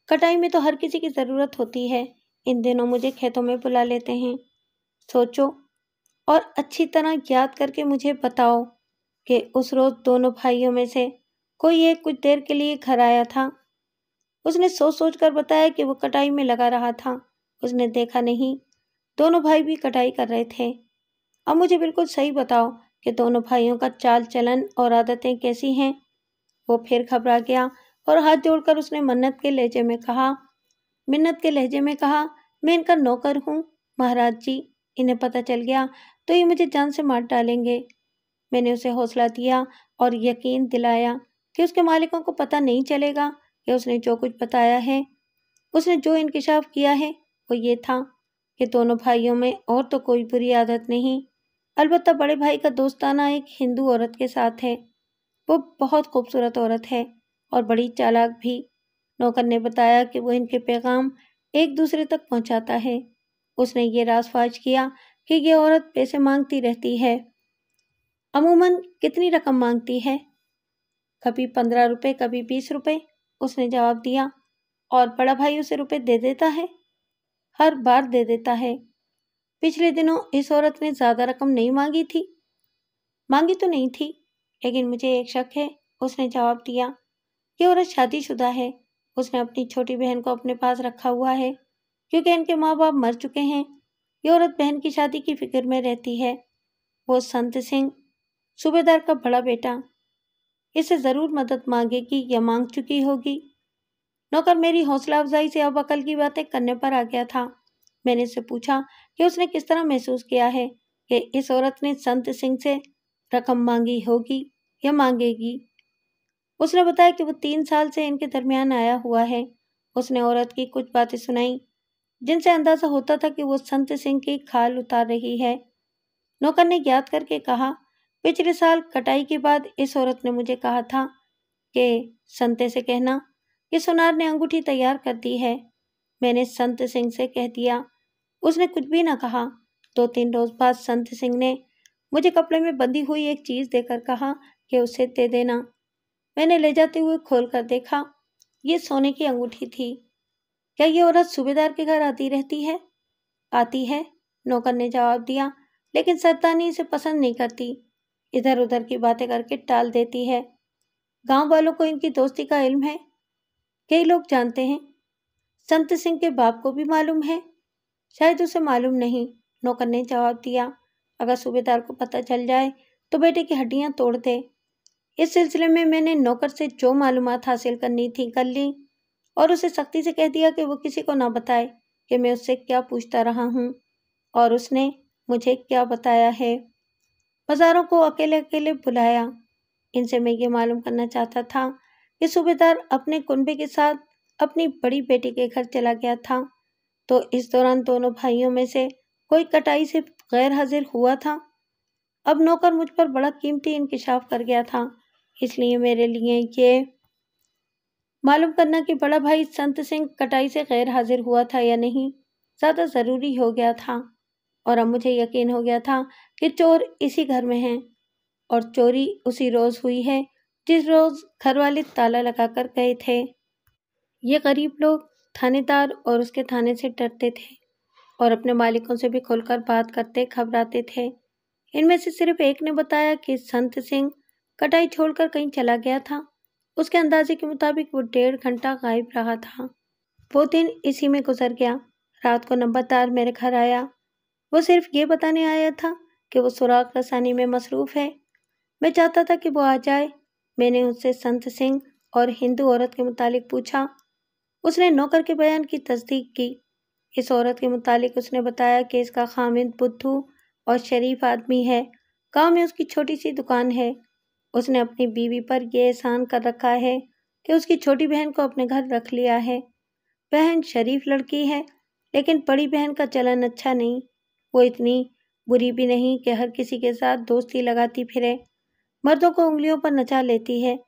कटाई में तो हर किसी की ज़रूरत होती है इन दिनों मुझे खेतों में बुला लेते हैं सोचो और अच्छी तरह याद करके मुझे बताओ कि उस रोज़ दोनों भाइयों में से कोई एक कुछ देर के लिए घर आया था उसने सोच सोच कर बताया कि वो कटाई में लगा रहा था उसने देखा नहीं दोनों भाई भी कटाई कर रहे थे अब मुझे बिल्कुल सही बताओ कि दोनों भाइयों का चाल चलन और आदतें कैसी हैं वो फिर घबरा गया और हाथ जोड़कर उसने मन्नत के लहजे में कहा मिन्नत के लहजे में कहा मैं इनका नौकर हूँ महाराज जी इन्हें पता चल गया तो ये मुझे जान से मार डालेंगे मैंने उसे हौसला दिया और यकीन दिलाया कि उसके मालिकों को पता नहीं चलेगा कि उसने जो कुछ बताया है उसने जो इंकशाफ किया है वो ये था कि दोनों भाइयों में और तो कोई बुरी आदत नहीं अलबत्त बड़े भाई का दोस्ताना एक हिंदू औरत के साथ है वो बहुत खूबसूरत औरत है और बड़ी चालाक भी नौकर ने बताया कि वो इनके पैगाम एक दूसरे तक पहुंचाता है उसने ये रासफाज किया कि यह औरत पैसे मांगती रहती है अमूमन कितनी रकम मांगती है कभी पंद्रह रुपये कभी बीस रुपये उसने जवाब दिया और बड़ा भाई उसे रुपए दे देता है हर बार दे देता है पिछले दिनों इस औरत ने ज़्यादा रकम नहीं मांगी थी मांगी तो नहीं थी लेकिन मुझे एक शक है उसने जवाब दिया ये औरत शादीशुदा है उसने अपनी छोटी बहन को अपने पास रखा हुआ है क्योंकि इनके माँ बाप मर चुके हैं ये औरत बहन की शादी की फिक्र में रहती है वो संत सिंह सूबेदार का बड़ा बेटा इससे ज़रूर मदद मांगेगी या मांग चुकी होगी नौकर मेरी हौसला अफजाई से अब अकल की बातें करने पर आ गया था मैंने इससे पूछा कि उसने किस तरह महसूस किया है कि इस औरत ने संत सिंह से रकम मांगी होगी या मांगेगी उसने बताया कि वो तीन साल से इनके दरमियान आया हुआ है उसने औरत की कुछ बातें सुनाई जिनसे अंदाज़ा होता था कि वो संत सिंह की खाल उतार रही है नौकर ने याद करके कहा पिछले साल कटाई के बाद इस औरत ने मुझे कहा था कि संते से कहना कि सुनार ने अंगूठी तैयार कर दी है मैंने संत सिंह से कह दिया उसने कुछ भी ना कहा दो तीन रोज बाद संत सिंह ने मुझे कपड़े में बंधी हुई एक चीज़ देकर कहा कि उसे दे देना मैंने ले जाते हुए खोल कर देखा ये सोने की अंगूठी थी क्या ये औरत सूबेदार के घर आती रहती है आती है नौकर ने जवाब दिया लेकिन सरदानी इसे पसंद नहीं करती इधर उधर की बातें करके टाल देती है गांव वालों को इनकी दोस्ती का इल्म है कई लोग जानते हैं संत सिंह के बाप को भी मालूम है शायद उसे मालूम नहीं नौकर ने जवाब दिया अगर सूबेदार को पता चल जाए तो बेटे की हड्डियाँ तोड़ दे इस सिलसिले में मैंने नौकर से जो मालूम हासिल करनी थी कर ली और उसे सख्ती से कह दिया कि वो किसी को ना बताए कि मैं उससे क्या पूछता रहा हूँ और उसने मुझे क्या बताया है हजारों को अकेले अकेले बुलाया इनसे मैं ये मालूम करना चाहता था कि सूबेदार अपने कुनबे के साथ अपनी बड़ी बेटी के घर चला गया था तो इस दौरान दोनों भाइयों में से कोई कटाई से गैर हाजिर हुआ था अब नौकर मुझ पर बड़ा कीमती इंकशाफ कर गया था इसलिए मेरे लिए ये मालूम करना कि बड़ा भाई संत सिंह कटाई से गैर हाजिर हुआ था या नहीं ज़्यादा ज़रूरी हो गया था और अब मुझे यकीन हो गया था कि चोर इसी घर में है और चोरी उसी रोज़ हुई है जिस रोज़ घर वाले ताला लगाकर गए थे ये गरीब लोग थानेदार और उसके थाने से डरते थे और अपने मालिकों से भी खुलकर बात करते घबराते थे इनमें से सिर्फ एक ने बताया कि संत सिंह कटाई छोड़कर कहीं चला गया था उसके अंदाजे के मुताबिक वो डेढ़ घंटा गायब रहा था वो दिन इसी में गुजर गया रात को नंबरदार मेरे घर आया वो सिर्फ ये बताने आया था कि वो सुराख रसानी में मसरूफ़ है मैं चाहता था कि वो आ जाए मैंने उससे संत सिंह और हिंदू औरत के मुतालिक पूछा उसने नौकर के बयान की तस्दीक की इस औरत के मुतालिक उसने बताया कि इसका खामिद बुद्धू और शरीफ आदमी है गाँव में उसकी छोटी सी दुकान है उसने अपनी बीवी पर यह एहसान कर रखा है कि उसकी छोटी बहन को अपने घर रख लिया है बहन शरीफ लड़की है लेकिन बड़ी बहन का चलन अच्छा नहीं वो इतनी बुरी भी नहीं कि हर किसी के साथ दोस्ती लगाती फिरे मर्दों को उंगलियों पर नचा लेती है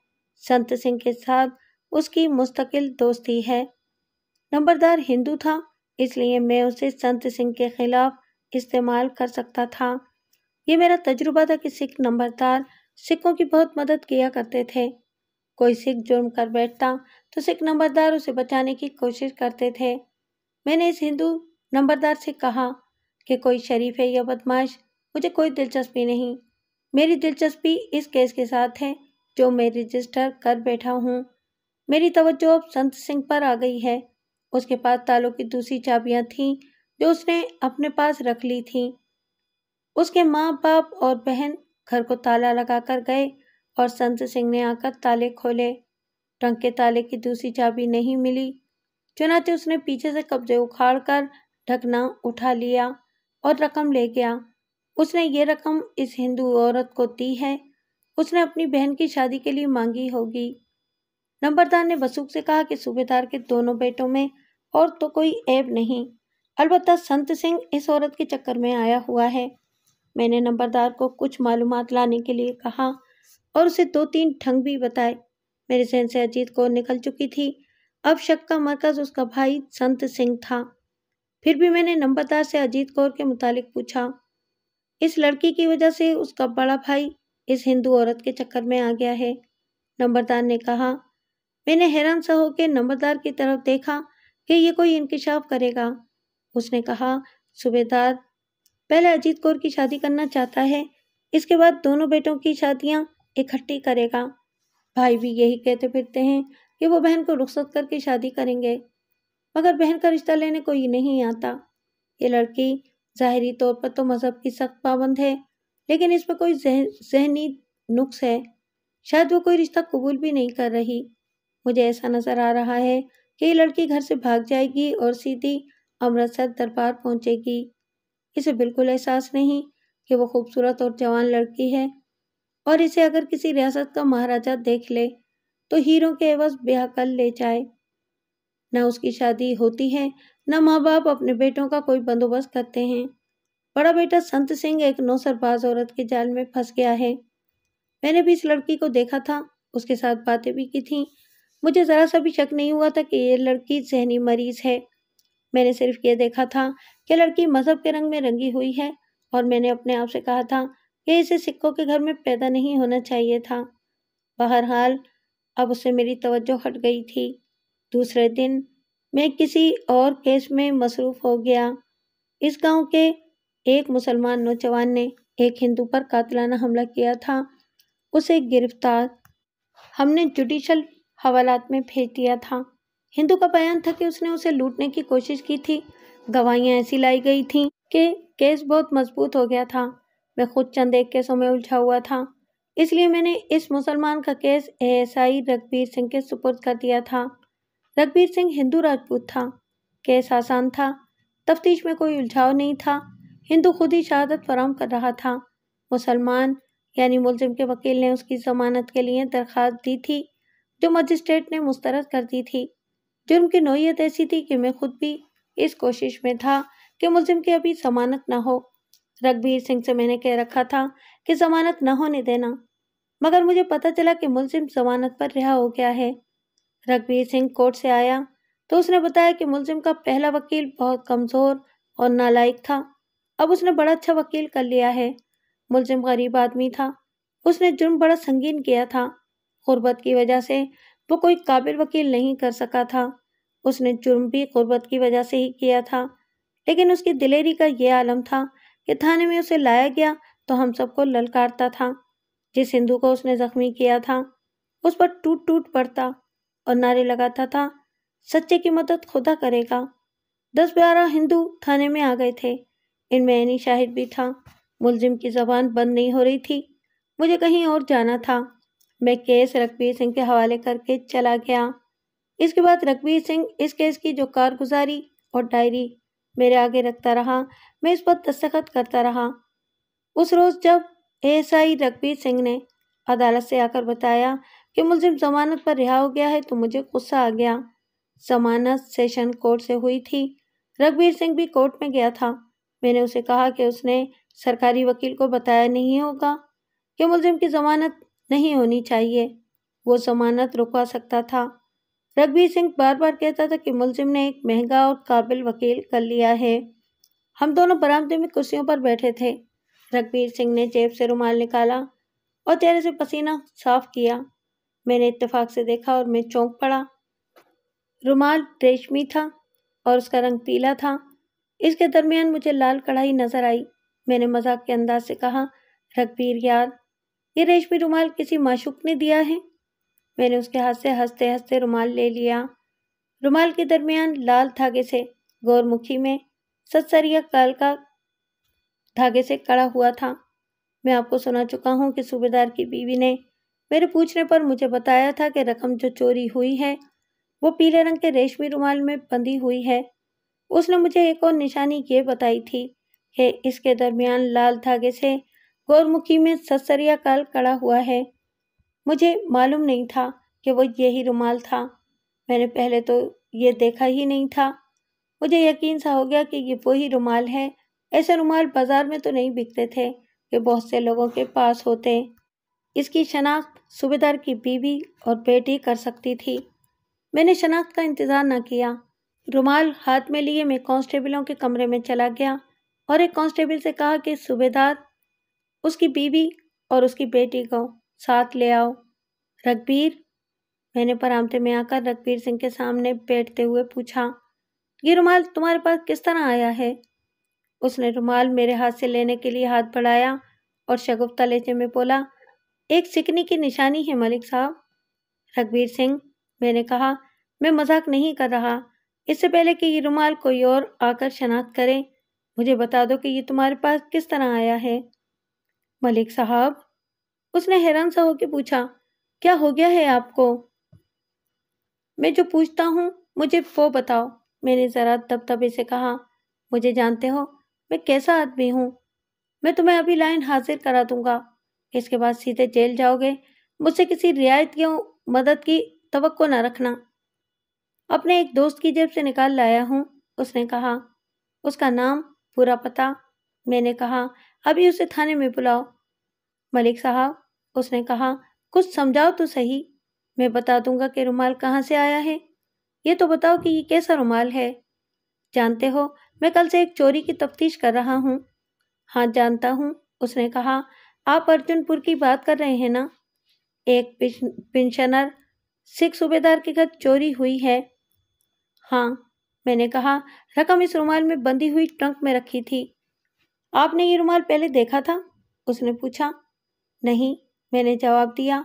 संत सिंह के साथ उसकी मुस्तकिल दोस्ती है नंबरदार हिंदू था इसलिए मैं उसे संत सिंह के खिलाफ इस्तेमाल कर सकता था ये मेरा तजुर्बा था कि सिख नंबरदार सिखों की बहुत मदद किया करते थे कोई सिख जुर्म कर बैठता तो सिख नंबरदार उसे बचाने की कोशिश करते थे मैंने इस हिंदू नंबरदार से कहा कि कोई शरीफ है या बदमाश मुझे कोई दिलचस्पी नहीं मेरी दिलचस्पी इस केस के साथ है जो मैं रजिस्टर कर बैठा हूँ मेरी तवज्जो अब संत सिंह पर आ गई है उसके पास तालों की दूसरी चाबियाँ थीं जो उसने अपने पास रख ली थीं उसके माँ बाप और बहन घर को ताला लगाकर गए और संत सिंह ने आकर ताले खोले ट्रंक के ताले की दूसरी चाबी नहीं मिली चुनाचे उसने पीछे से कब्जे उखाड़ कर ढकना उठा लिया और रकम ले गया उसने ये रकम इस हिंदू औरत को दी है उसने अपनी बहन की शादी के लिए मांगी होगी नंबरदार ने वसुख से कहा कि सूबेदार के दोनों बेटों में और तो कोई ऐब नहीं अलबत् संत सिंह इस औरत के चक्कर में आया हुआ है मैंने नंबरदार को कुछ मालूम लाने के लिए कहा और उसे दो तीन ढंग भी बताए मेरे सहन से अजीत को निकल चुकी थी अब शक का मरकज उसका भाई संत सिंह था फिर भी मैंने नंबरदार से अजीत कौर के मुतालिक पूछा इस लड़की की वजह से उसका बड़ा भाई इस हिंदू औरत के चक्कर में आ गया है नंबरदार ने कहा मैंने हैरान सा होकर नंबरदार की तरफ देखा कि ये कोई इंकशाफ करेगा उसने कहा सूबेदार पहले अजीत कौर की शादी करना चाहता है इसके बाद दोनों बेटों की शादियाँ इकट्ठी करेगा भाई भी यही कहते फिरते हैं कि वो बहन को रुख्सत करके शादी करेंगे मगर बहन का रिश्ता लेने कोई नहीं आता ये लड़की ज़ाहरी तौर पर तो मज़हब की सख्त पाबंद है लेकिन इसमें कोई जहनी नुक्स है शायद वो कोई रिश्ता कबूल भी नहीं कर रही मुझे ऐसा नज़र आ रहा है कि ये लड़की घर से भाग जाएगी और सीधी अमृतसर दरबार पहुंचेगी इसे बिल्कुल एहसास नहीं कि वो खूबसूरत और जवान लड़की है और इसे अगर किसी रियासत का महाराजा देख ले तो हीरों के एवज ब्याह ले जाए ना उसकी शादी होती है ना माँ बाप अपने बेटों का कोई बंदोबस्त करते हैं बड़ा बेटा संत सिंह एक नौसरबाज औरत के जाल में फंस गया है मैंने भी इस लड़की को देखा था उसके साथ बातें भी की थी मुझे ज़रा सा भी शक नहीं हुआ था कि ये लड़की जहनी मरीज है मैंने सिर्फ ये देखा था कि लड़की मज़हब के रंग में रंगी हुई है और मैंने अपने आप से कहा था कि इसे सिक्कों के घर में पैदा नहीं होना चाहिए था बहरहाल अब उससे मेरी तवज्जो हट गई थी दूसरे दिन मैं किसी और केस में मसरूफ हो गया इस गांव के एक मुसलमान नौजवान ने एक हिंदू पर कातलाना हमला किया था उसे गिरफ्तार हमने जुडिशल हवालात में भेज दिया था हिंदू का बयान था कि उसने उसे लूटने की कोशिश की थी गवाहियाँ ऐसी लाई गई थीं कि केस बहुत मजबूत हो गया था मैं खुद चंद एक केसों में उलझा हुआ था इसलिए मैंने इस मुसलमान का केस एएसआई रघबीर सिंह के सुपुर्द कर दिया था रघबीर सिंह हिंदू राजपूत था केस आसान था तफ्तीश में कोई उलझाव नहीं था हिंदू खुद ही शहादत फराम कर रहा था मुसलमान यानी मुलजिम के वकील ने उसकी जमानत के लिए दरख्वास्त दी थी जो मजिस्ट्रेट ने मुस्तरद कर दी थी जुर्म की नोयत ऐसी थी कि मैं खुद भी इस कोशिश में था कि मुलजिम की अभी जमानत ना हो रघबीर सिंह से मैंने कह रखा था कि जमानत न होने देना मगर मुझे पता चला कि मुलजिम जमानत पर रिहा हो गया है रघबीर सिंह कोर्ट से आया तो उसने बताया कि मुलजिम का पहला वकील बहुत कमज़ोर और नालायक था अब उसने बड़ा अच्छा वकील कर लिया है मुलजिम गरीब आदमी था उसने जुर्म बड़ा संगीन किया था गुर्बत की वजह से वो कोई काबिल वकील नहीं कर सका था उसने जुर्म भी गुर्बत की वजह से ही किया था लेकिन उसकी दिलेरी का यह आलम था कि थाने में उसे लाया गया तो हम सबको ललकारता था जिस हिंदू को उसने जख्मी किया था उस पर टूट टूट पड़ता और नारे लगाता था सच्चे की मदद खुदा करेगा दस बारह हिंदू थाने में आ गए थे इनमें ऐनी शाहिद भी था मुलजिम की जबान बंद नहीं हो रही थी मुझे कहीं और जाना था मैं केस रघबीर सिंह के हवाले करके चला गया इसके बाद रघबीर सिंह इस केस की जो कारगुजारी और डायरी मेरे आगे रखता रहा मैं इस पर दस्तखत करता रहा उस रोज़ जब एएसआई रघबीर सिंह ने अदालत से आकर बताया कि मुलजिम जमानत पर रिहा हो गया है तो मुझे गुस्सा आ गया जमानत सेशन कोर्ट से हुई थी रघबीर सिंह भी कोर्ट में गया था मैंने उसे कहा कि उसने सरकारी वकील को बताया नहीं होगा कि मुलजिम की जमानत नहीं होनी चाहिए वो जमानत रुकवा सकता था रघबीर सिंह बार बार कहता था कि मुलजिम ने एक महंगा और काबिल वकील कर लिया है हम दोनों बरामदे में कुर्सियों पर बैठे थे रघबीर सिंह ने जेब से रुमाल निकाला और चेहरे से पसीना साफ किया मैंने इतफ़ाक से देखा और मैं चौंक पड़ा रुमाल रेशमी था और उसका रंग पीला था इसके दरमियान मुझे लाल कढ़ाई नज़र आई मैंने मजाक के अंदाज से कहा रघबीर यार ये रेशमी रुमाल किसी माशुक ने दिया है मैंने उसके हाथ से हंसते हंसते रुमाल ले लिया रुमाल के दरमियान लाल धागे से गौरमुखी में सत्सरिया काल का धागे से कड़ा हुआ था मैं आपको सुना चुका हूँ कि सूबेदार की बीवी ने मेरे पूछने पर मुझे बताया था कि रकम जो चोरी हुई है वो पीले रंग के रेशमी रुमाल में बंधी हुई है उसने मुझे एक और निशानी ये बताई थी कि इसके दरमियान लाल धागे से गौरमुखी में सत्सरिया काल कड़ा हुआ है मुझे मालूम नहीं था कि वो यही रुमाल था मैंने पहले तो ये देखा ही नहीं था मुझे यकीन सा हो गया कि ये वही रुमाल है ऐसे रुमाल बाज़ार में तो नहीं बिकते थे कि बहुत से लोगों के पास होते इसकी शनाख्त सूबेदार की बीवी और बेटी कर सकती थी मैंने शनाख्त का इंतज़ार न किया रुमाल हाथ में लिए मैं कांस्टेबलों के कमरे में चला गया और एक कांस्टेबल से कहा कि सूबेदार उसकी बीवी और उसकी बेटी को साथ ले आओ रघबीर मैंने परामते में आकर रघबीर सिंह के सामने बैठते हुए पूछा ये रुमाल तुम्हारे पास किस तरह आया है उसने रुमाल मेरे हाथ से लेने के लिए हाथ बढ़ाया और शगुफ्ता लेचे में बोला एक चिकनी की निशानी है मलिक साहब रघबीर सिंह मैंने कहा मैं मजाक नहीं कर रहा इससे पहले कि ये रुमाल कोई और आकर शनाख्त करे मुझे बता दो कि ये तुम्हारे पास किस तरह आया है मलिक साहब उसने हैरान सा होकर पूछा क्या हो गया है आपको मैं जो पूछता हूँ मुझे वो बताओ मैंने ज़रा तबे से कहा मुझे जानते हो मैं कैसा आदमी हूँ मैं तुम्हें अभी लाइन हाजिर करा दूंगा इसके बाद सीधे जेल जाओगे मुझसे किसी रियायत की मदद की तवक्को ना रखना अपने एक दोस्त की जेब से निकाल लाया हूँ उसने कहा उसका नाम पूरा पता मैंने कहा अभी उसे थाने में बुलाओ मलिक साहब उसने कहा कुछ समझाओ तो सही मैं बता दूंगा कि रुमाल कहाँ से आया है ये तो बताओ कि ये कैसा रुमाल है जानते हो मैं कल से एक चोरी की तफ्तीश कर रहा हूँ हाँ जानता हूँ उसने कहा आप अर्जुनपुर की बात कर रहे हैं ना एक पेंशनर सिख सूबेदार के घर चोरी हुई है हाँ मैंने कहा रकम इस रुमाल में बंधी हुई ट्रंक में रखी थी आपने ये रुमाल पहले देखा था उसने पूछा नहीं मैंने जवाब दिया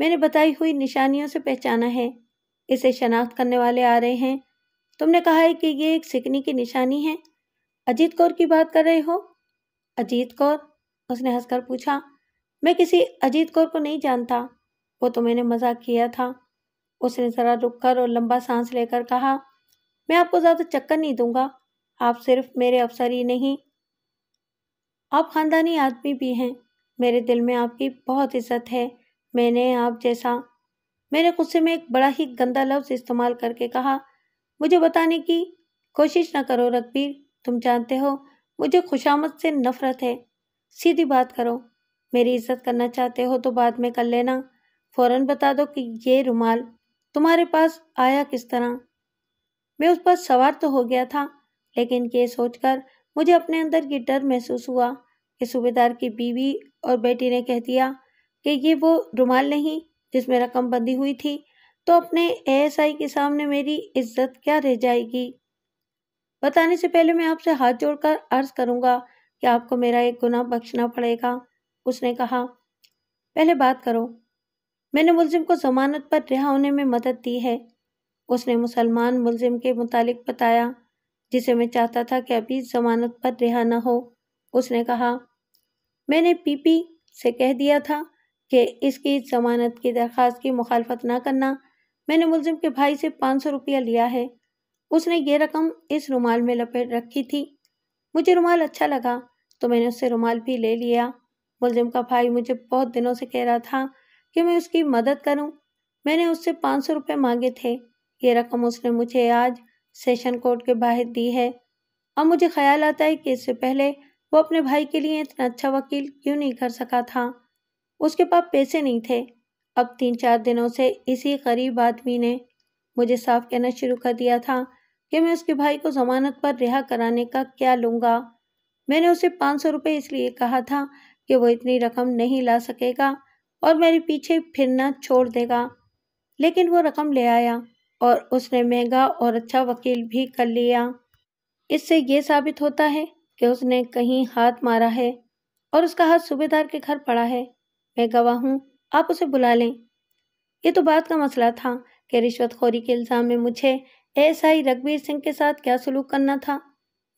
मैंने बताई हुई निशानियों से पहचाना है इसे शनाख्त करने वाले आ रहे हैं तुमने कहा है कि ये एक सिकनी की निशानी है अजीत कौर की बात कर रहे हो अजीत कौर उसने हंसकर पूछा मैं किसी अजीत कौर को नहीं जानता वो तो मैंने मजाक किया था उसने ज़रा रुककर और लंबा सांस लेकर कहा मैं आपको ज़्यादा चक्कर नहीं दूंगा आप सिर्फ मेरे अफसर ही नहीं आप ख़ानदानी आदमी भी हैं मेरे दिल में आपकी बहुत इज्जत है मैंने आप जैसा मेरे गुस्से में एक बड़ा ही गंदा लफ्ज़ इस्तेमाल करके कहा मुझे बताने की कोशिश ना करो रघबीर तुम जानते हो मुझे खुशामद से नफरत है सीधी बात करो मेरी इज्जत करना चाहते हो तो बाद में कर लेना फौरन बता दो कि ये रुमाल तुम्हारे पास आया किस तरह मैं उस पर सवार तो हो गया था लेकिन ये सोचकर मुझे अपने अंदर ये डर महसूस हुआ कि सूबेदार की बीवी और बेटी ने कह दिया कि ये वो रुमाल नहीं जिसमें रकम बंधी हुई थी तो अपने एएसआई के सामने मेरी इज्जत क्या रह जाएगी बताने से पहले मैं आपसे हाथ जोड़कर अर्ज करूंगा कि आपको मेरा एक गुना बख्शना पड़ेगा उसने कहा पहले बात करो मैंने मुलजिम को जमानत पर रिहा होने में मदद दी है उसने मुसलमान मुलजिम के मुतालिक बताया जिसे मैं चाहता था कि अभी जमानत पर रिहा ना हो उसने कहा मैंने पीपी से कह दिया था कि इसकी जमानत की दरख्वास्त की मुखालफत ना करना मैंने मुलजिम के भाई से पाँच सौ रुपया लिया है उसने ये रकम इस रुमाल में लपेट रखी थी मुझे रुमाल अच्छा लगा तो मैंने उससे रुमाल भी ले लिया मुलजिम का भाई मुझे बहुत दिनों से कह रहा था कि मैं उसकी मदद करूं। मैंने उससे पाँच सौ रुपये मांगे थे ये रकम उसने मुझे आज सेशन कोर्ट के बाहर दी है अब मुझे ख्याल आता है कि इससे पहले वो अपने भाई के लिए इतना अच्छा वकील क्यों नहीं कर सका था उसके पास पैसे नहीं थे अब तीन चार दिनों से इसी गरीब आदमी ने मुझे साफ कहना शुरू कर दिया था कि मैं उसके भाई को जमानत पर रिहा कराने का क्या लूँगा मैंने उसे पाँच सौ रुपये इसलिए कहा था कि वो इतनी रकम नहीं ला सकेगा और मेरे पीछे फिरना छोड़ देगा लेकिन वो रकम ले आया और उसने महंगा और अच्छा वकील भी कर लिया इससे ये साबित होता है कि उसने कहीं हाथ मारा है और उसका हाथ सूबेदार के घर पड़ा है मैं गवाह हूँ आप उसे बुला लें ये तो बात का मसला था कि रिश्वतखोरी के इल्ज़ाम में मुझे एस आई रघबीर सिंह के साथ क्या सलूक करना था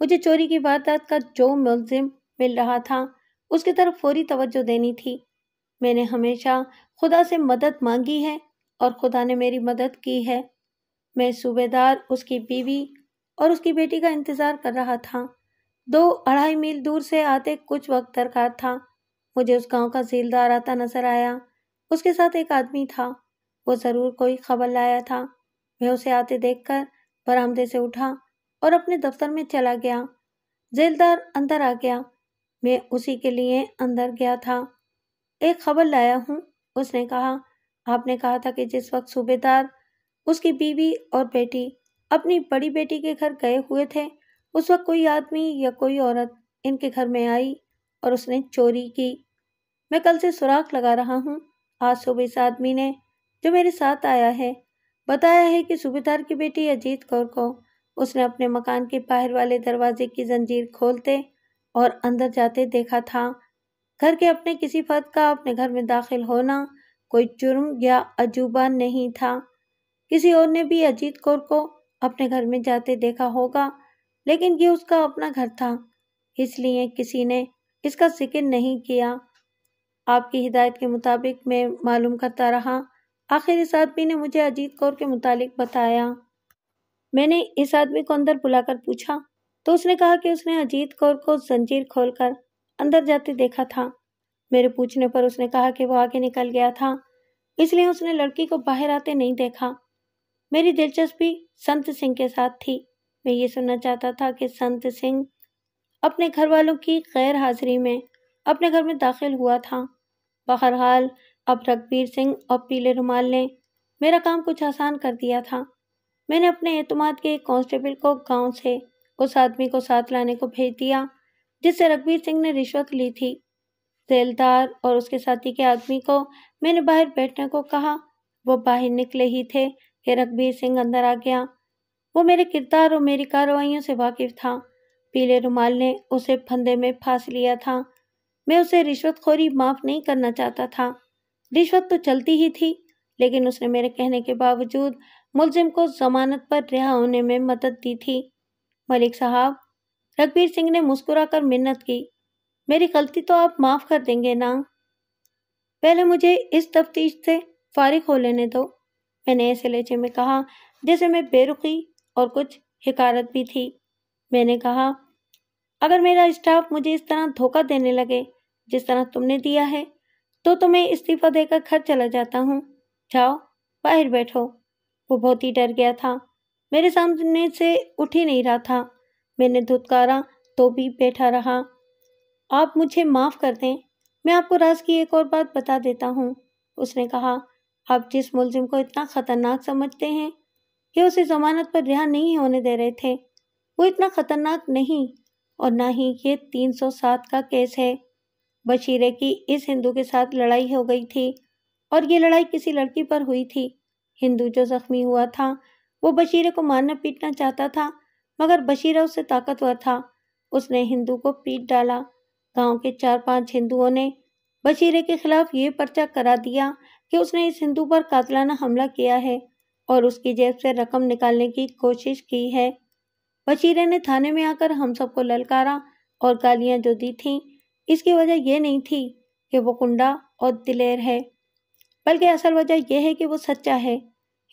मुझे चोरी की वारदात का जो मुलजिम मिल रहा था उसकी तरफ फौरी तवज्जो देनी थी मैंने हमेशा खुदा से मदद मांगी है और खुदा ने मेरी मदद की है मैं सूबेदार उसकी बीवी और उसकी बेटी का इंतज़ार कर रहा था दो अढ़ाई मील दूर से आते कुछ वक्त दरकार था मुझे उस गांव का झीलदार आता नजर आया उसके साथ एक आदमी था वो ज़रूर कोई खबर लाया था मैं उसे आते देखकर बरामदे से उठा और अपने दफ्तर में चला गया जेलदार अंदर आ गया मैं उसी के लिए अंदर गया था एक खबर लाया हूँ उसने कहा आपने कहा था कि जिस वक्त सूबेदार उसकी बीवी और बेटी अपनी बड़ी बेटी के घर गए हुए थे उस वक्त कोई आदमी या कोई औरत इनके घर में आई और उसने चोरी की मैं कल से सुराख लगा रहा हूँ आज सुबह इस आदमी ने जो मेरे साथ आया है बताया है कि सूबेदार की बेटी अजीत कौर को उसने अपने मकान के बाहर वाले दरवाजे की जंजीर खोलते और अंदर जाते देखा था घर के अपने किसी फर्द का अपने घर में दाखिल होना कोई जुर्म या अजूबा नहीं था किसी और ने भी अजीत कौर को अपने घर में जाते देखा होगा लेकिन ये उसका अपना घर था इसलिए किसी ने इसका जिक्र नहीं किया आपकी हिदायत के मुताबिक मैं मालूम करता रहा आखिर इस आदमी ने मुझे अजीत कौर के मुतालिक बताया मैंने इस आदमी को अंदर बुलाकर पूछा तो उसने कहा कि उसने अजीत कौर को जंजीर खोलकर अंदर जाते देखा था मेरे पूछने पर उसने कहा कि वो आगे निकल गया था इसलिए उसने लड़की को बाहर आते नहीं देखा मेरी दिलचस्पी संत सिंह के साथ थी मैं ये सुनना चाहता था कि संत सिंह अपने घर वालों की गैर हाजिरी में अपने घर में दाखिल हुआ था बहरहाल अब रघबीर सिंह और पीले रुमाल ने मेरा काम कुछ आसान कर दिया था मैंने अपने एतमाद के एक कांस्टेबल को गांव से उस आदमी को साथ लाने को भेज दिया जिससे रघबीर सिंह ने रिश्वत ली थी जेलदार और उसके साथी के आदमी को मैंने बाहर बैठने को कहा वो बाहर निकले ही थे कि रघबीर सिंह अंदर आ गया वो मेरे किरदार और मेरी कार्रवाइयों से वाकिफ था पीले रुमाल ने उसे फंदे में फांस लिया था मैं उसे रिश्वतखोरी माफ नहीं करना चाहता था रिश्वत तो चलती ही थी लेकिन उसने मेरे कहने के बावजूद मुलजिम को जमानत पर रिहा होने में मदद दी थी मलिक साहब रघबीर सिंह ने मुस्कुराकर मिन्नत की मेरी गलती तो आप माफ़ कर देंगे ना पहले मुझे इस तफ्तीश से फारिग हो लेने दो मैंने ऐसे लेचे में कहा जैसे मैं बेरुखी और कुछ हिकारत भी थी मैंने कहा अगर मेरा स्टाफ मुझे इस तरह धोखा देने लगे जिस तरह तुमने दिया है तो तुम्हें इस्तीफा देकर घर चला जाता हूँ जाओ बाहर बैठो वो बहुत ही डर गया था मेरे सामने से उठ ही नहीं रहा था मैंने धुतकारा तो भी बैठा रहा आप मुझे माफ़ कर दें मैं आपको राज की एक और बात बता देता हूँ उसने कहा आप जिस मुलजिम को इतना ख़तरनाक समझते हैं कि उसे ज़मानत पर रिहा नहीं होने दे रहे थे वो इतना ख़तरनाक नहीं और ना ही ये 307 का केस है बशीरे की इस हिंदू के साथ लड़ाई हो गई थी और ये लड़ाई किसी लड़की पर हुई थी हिंदू जो जख्मी हुआ था वो बशीरे को मारना पीटना चाहता था मगर बशीरा उससे ताकतवर था उसने हिंदू को पीट डाला गांव के चार पांच हिंदुओं ने बशीरे के खिलाफ ये पर्चा करा दिया कि उसने इस हिंदू पर कातलाना हमला किया है और उसकी जेब से रकम निकालने की कोशिश की है बशीरे ने थाने में आकर हम सबको ललकारा और गालियां जो दी थीं इसकी वजह यह नहीं थी कि वो कुंडा और दिलेर है बल्कि असल वजह यह है कि वो सच्चा है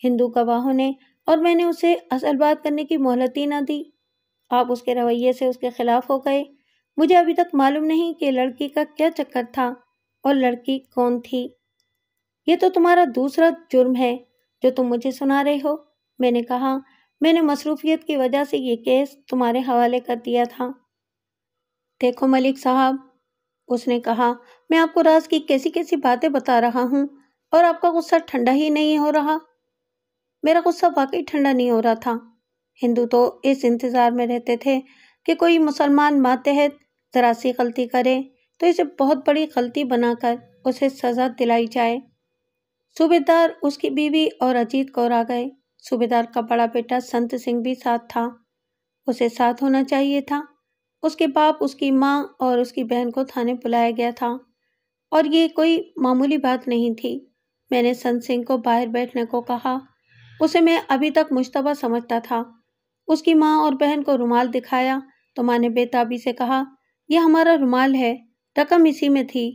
हिंदू गवाहों ने और मैंने उसे असल बात करने की मोहलत ही ना दी आप उसके रवैये से उसके खिलाफ हो गए मुझे अभी तक मालूम नहीं कि लड़की का क्या चक्कर था और लड़की कौन थी ये तो तुम्हारा दूसरा जुर्म है जो तुम मुझे सुना रहे हो मैंने कहा मैंने मसरूफियत की वजह से ये केस तुम्हारे हवाले कर दिया था देखो मलिक साहब उसने कहा मैं आपको राज की कैसी कैसी बातें बता रहा हूँ और आपका गुस्सा ठंडा ही नहीं हो रहा मेरा गुस्सा वाकई ठंडा नहीं हो रहा था हिंदू तो इस इंतज़ार में रहते थे कि कोई मुसलमान मातहत ज़रा सी गलती करे तो इसे बहुत बड़ी गलती बनाकर उसे सज़ा दिलाई जाए सूबेदार उसकी बीवी और अजीत कौर आ गए सूबेदार का बड़ा बेटा संत सिंह भी साथ था उसे साथ होना चाहिए था उसके बाप उसकी माँ और उसकी बहन को थाने बुलाया गया था और ये कोई मामूली बात नहीं थी मैंने संत सिंह को बाहर बैठने को कहा उसे मैं अभी तक मुश्तबा समझता था उसकी माँ और बहन को रुमाल दिखाया तो माँ ने बेताबी से कहा यह हमारा रुमाल है रकम इसी में थी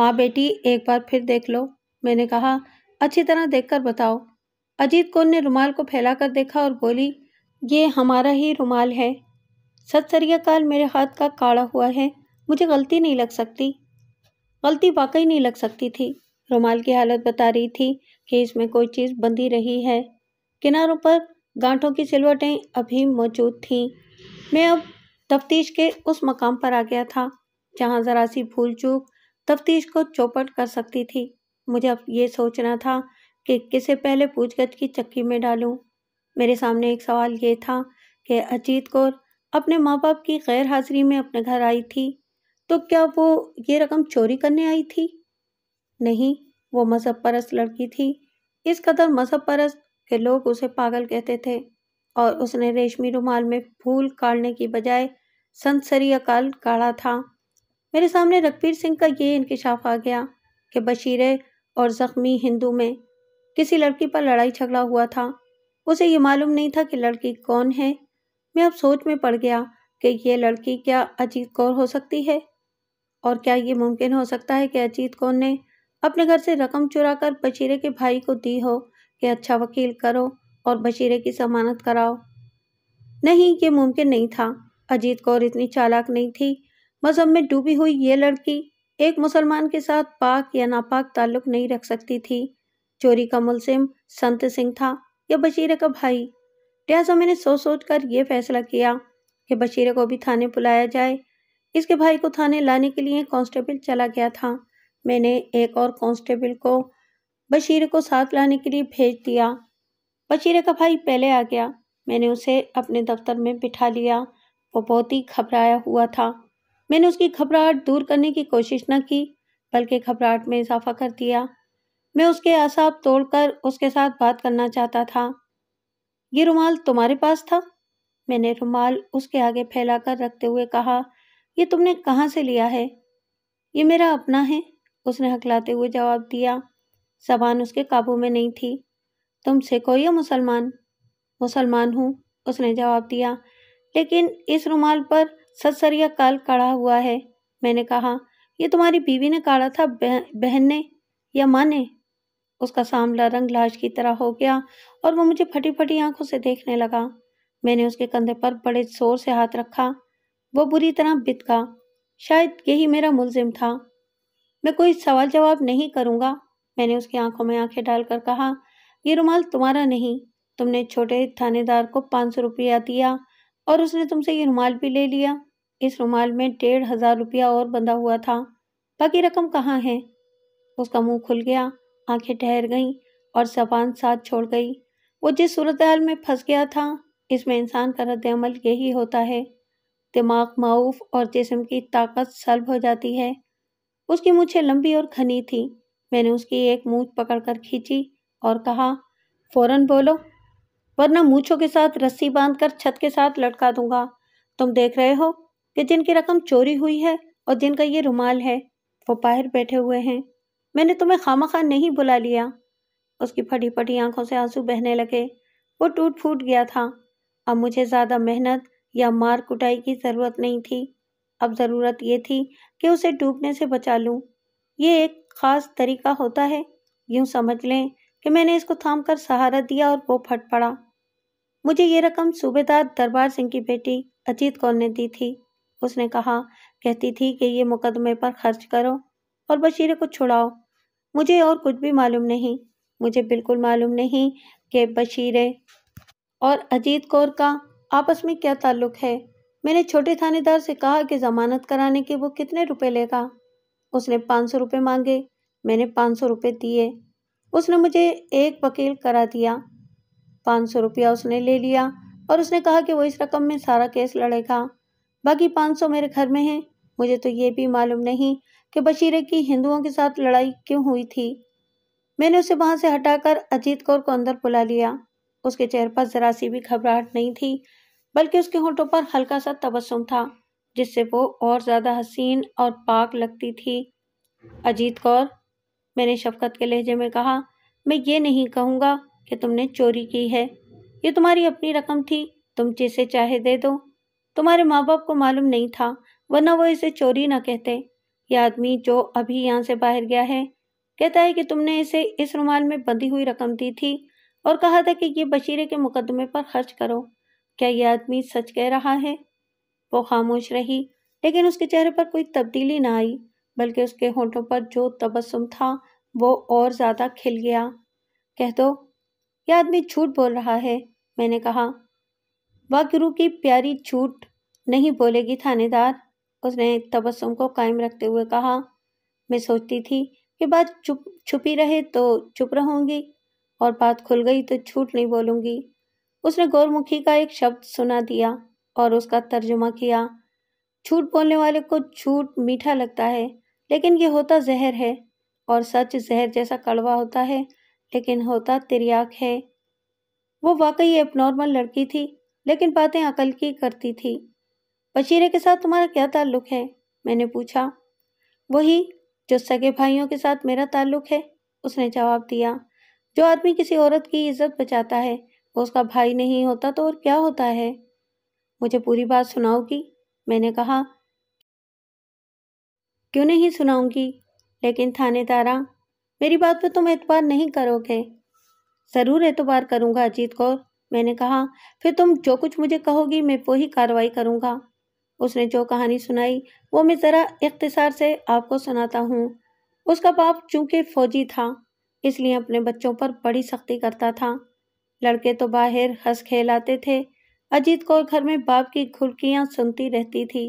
माँ बेटी एक बार फिर देख लो मैंने कहा अच्छी तरह देखकर बताओ अजीत कौर ने रुमाल को फैलाकर देखा और बोली ये हमारा ही रुमाल है सतसरियाकाल मेरे हाथ का काड़ा हुआ है मुझे गलती नहीं लग सकती गलती वाकई नहीं लग सकती थी रुमाल की हालत बता रही थी कि इसमें कोई चीज़ बंधी रही है किनारों पर गांठों की सिलवटें अभी मौजूद थीं मैं अब तफ्तीश के उस मकाम पर आ गया था जहां ज़रा सी भूल चूक तफ्तीश को चौपट कर सकती थी मुझे अब ये सोचना था कि किसे पहले पूछगछ की चक्की में डालूं मेरे सामने एक सवाल ये था कि अजीत कौर अपने माँ बाप की गैर हाजिरी में अपने घर आई थी तो क्या वो ये रकम चोरी करने आई थी नहीं वो मजहब परस्त लड़की थी इस कदर मजहब परस्त के लोग उसे पागल कहते थे और उसने रेशमी रुमाल में फूल काटने की बजाय संतसरी अकाल काढ़ा था मेरे सामने रघबीर सिंह का ये इंकशाफ आ गया कि बशीरे और ज़ख्मी हिंदू में किसी लड़की पर लड़ाई झगड़ा हुआ था उसे ये मालूम नहीं था कि लड़की कौन है मैं अब सोच में पड़ गया कि ये लड़की क्या अजीत कौर हो सकती है और क्या ये मुमकिन हो सकता है कि अजीत कौर ने अपने घर से रकम चुरा कर बशीरे के भाई को दी हो कि अच्छा वकील करो और बशीरे की जमानत कराओ नहीं ये मुमकिन नहीं था अजीत कौर इतनी चालाक नहीं थी मजहब में डूबी हुई ये लड़की एक मुसलमान के साथ पाक या नापाक ताल्लुक नहीं रख सकती थी चोरी का मुलसिम संत सिंह था या बशीरे का भाई लिहाजा मैंने सोच सोच कर यह फैसला किया कि बशीरे को भी थाने बुलाया जाए इसके भाई को थाने लाने के लिए कांस्टेबल चला गया था मैंने एक और कांस्टेबल को बशीर को साथ लाने के लिए भेज दिया बशीरे का भाई पहले आ गया मैंने उसे अपने दफ्तर में बिठा लिया वो बहुत ही घबराया हुआ था मैंने उसकी घबराहट दूर करने की कोशिश न की बल्कि घबराहट में इजाफा कर दिया मैं उसके आसाब तोड़कर उसके साथ बात करना चाहता था ये रुमाल तुम्हारे पास था मैंने रुमाल उसके आगे फैलाकर रखते हुए कहा यह तुमने कहाँ से लिया है ये मेरा अपना है उसने हकलाते हुए जवाब दिया जबान उसके काबू में नहीं थी तुम सिख हो या मुसलमान मुसलमान हूँ उसने जवाब दिया लेकिन इस रुमाल पर सत्सरिया काल काढ़ा हुआ है मैंने कहा यह तुम्हारी बीवी ने काढ़ा था बहन ने या माँ ने उसका सामला रंग लाश की तरह हो गया और वो मुझे फटी फटी आंखों से देखने लगा मैंने उसके कंधे पर बड़े शोर से हाथ रखा वो बुरी तरह बित गया शायद यही मेरा मुलजिम था मैं कोई सवाल जवाब नहीं करूँगा मैंने उसकी आंखों में आंखें डालकर कहा ये रुमाल तुम्हारा नहीं तुमने छोटे थानेदार को पाँच सौ रुपया दिया और उसने तुमसे ये रुमाल भी ले लिया इस रुमाल में डेढ़ हज़ार रुपया और बंधा हुआ था बाकी रकम कहाँ है उसका मुंह खुल गया आंखें ठहर गईं और जबान साथ छोड़ गई वो जिस सूरत हाल में फंस गया था इसमें इंसान का रद्द अमल यही होता है दिमाग माउफ़ और जिसम की ताकत सलब हो जाती है उसकी मुझे लंबी और घनी थी मैंने उसकी एक मूछ पकड़कर खींची और कहा फौरन बोलो वरना मूछों के साथ रस्सी बांधकर छत के साथ लटका दूंगा तुम देख रहे हो कि जिनकी रकम चोरी हुई है और जिनका ये रुमाल है वो बाहर बैठे हुए हैं मैंने तुम्हें खामा नहीं बुला लिया उसकी फटी फटी आंखों से आंसू बहने लगे वो टूट फूट गया था अब मुझे ज़्यादा मेहनत या मार कुटाई की ज़रूरत नहीं थी अब ज़रूरत ये थी कि उसे डूबने से बचा लूँ ये एक ख़ास तरीका होता है यूँ समझ लें कि मैंने इसको थाम कर सहारा दिया और वो फट पड़ा मुझे ये रकम सूबेदार दरबार सिंह की बेटी अजीत कौर ने दी थी उसने कहा कहती थी कि ये मुकदमे पर खर्च करो और बशीरे को छुड़ाओ मुझे और कुछ भी मालूम नहीं मुझे बिल्कुल मालूम नहीं कि बशीरे और अजीत कौर का आपस में क्या ताल्लुक है मैंने छोटे थानेदार से कहा कि जमानत कराने के वो कितने रुपए लेगा उसने पाँच सौ रुपये मांगे मैंने पाँच सौ रुपये दिए उसने मुझे एक वकील करा दिया पाँच सौ रुपया उसने ले लिया और उसने कहा कि वो इस रकम में सारा केस लड़ेगा बाकी पाँच सौ मेरे घर में है मुझे तो ये भी मालूम नहीं कि बशीरे की हिंदुओं के साथ लड़ाई क्यों हुई थी मैंने उसे वहाँ से हटाकर अजीत कौर को अंदर बुला लिया उसके चेहरे पर जरा सी भी घबराहट नहीं थी बल्कि उसके होठों पर हल्का सा तबस्सुम था जिससे वो और ज़्यादा हसीन और पाक लगती थी अजीत कौर मैंने शफकत के लहजे में कहा मैं ये नहीं कहूँगा कि तुमने चोरी की है ये तुम्हारी अपनी रकम थी तुम जिसे चाहे दे दो तुम्हारे माँ बाप को मालूम नहीं था वरना वो इसे चोरी ना कहते ये आदमी जो अभी यहाँ से बाहर गया है कहता है कि तुमने इसे इस रुमाल में बंधी हुई रकम दी थी और कहा था कि ये बशीरे के मुकदमे पर खर्च करो क्या यह आदमी सच कह रहा है वो खामोश रही लेकिन उसके चेहरे पर कोई तब्दीली ना आई बल्कि उसके होठों पर जो तबस्सुम था वो और ज़्यादा खिल गया कह दो यह आदमी झूठ बोल रहा है मैंने कहा वह गुरु की प्यारी झूठ नहीं बोलेगी थानेदार उसने तबस्सुम को कायम रखते हुए कहा मैं सोचती थी कि बात चुप छुपी रहे तो चुप रहूँगी और बात खुल गई तो झूठ नहीं बोलूँगी उसने गौरमुखी का एक शब्द सुना दिया और उसका तर्जुमा किया झूठ बोलने वाले को झूठ मीठा लगता है लेकिन ये होता जहर है और सच जहर जैसा कड़वा होता है लेकिन होता तिरयाक है वो वाकई एक नॉर्मल लड़की थी लेकिन बातें अकल की करती थी बशीरे के साथ तुम्हारा क्या ताल्लुक है मैंने पूछा वही जो सगे भाइयों के साथ मेरा ताल्लुक है उसने जवाब दिया जो आदमी किसी औरत की इज्जत बचाता है वो उसका भाई नहीं होता तो और क्या होता है मुझे पूरी बात सुनाओगी मैंने कहा क्यों नहीं सुनाऊंगी लेकिन थाने तारा मेरी बात पर तुम एतबार नहीं करोगे ज़रूर एतबार करूँगा अजीत कौर मैंने कहा फिर तुम जो कुछ मुझे कहोगी मैं वो ही कार्रवाई करूँगा उसने जो कहानी सुनाई वो मैं ज़रा इख्तिसार से आपको सुनाता हूँ उसका बाप चूंकि फ़ौजी था इसलिए अपने बच्चों पर बड़ी सख्ती करता था लड़के तो बाहर हंस खेलाते थे अजीत कौर घर में बाप की खुड़कियाँ सुनती रहती थी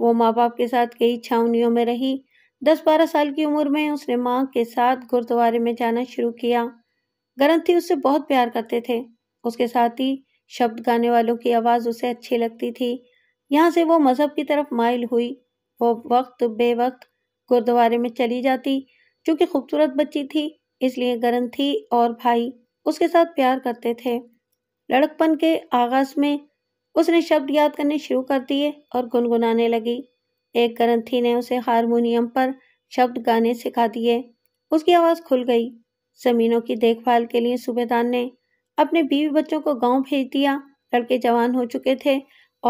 वो माँ बाप के साथ कई छावनियों में रही दस बारह साल की उम्र में उसने माँ के साथ गुरुद्वारे में जाना शुरू किया ग्रंथी उससे बहुत प्यार करते थे उसके साथ ही शब्द गाने वालों की आवाज़ उसे अच्छी लगती थी यहाँ से वो मज़हब की तरफ माइल हुई वो वक्त बेवक्त गुरुद्वारे में चली जाती चूँकि खूबसूरत बच्ची थी इसलिए ग्रंथी और भाई उसके साथ प्यार करते थे लड़कपन के आगाज में उसने शब्द याद करने शुरू कर दिए और गुनगुनाने लगी एक ग्रंथी ने उसे हारमोनियम पर शब्द गाने सिखा दिए उसकी आवाज़ खुल गई ज़मीनों की देखभाल के लिए सूबेदार ने अपने बीवी बच्चों को गांव भेज दिया लड़के जवान हो चुके थे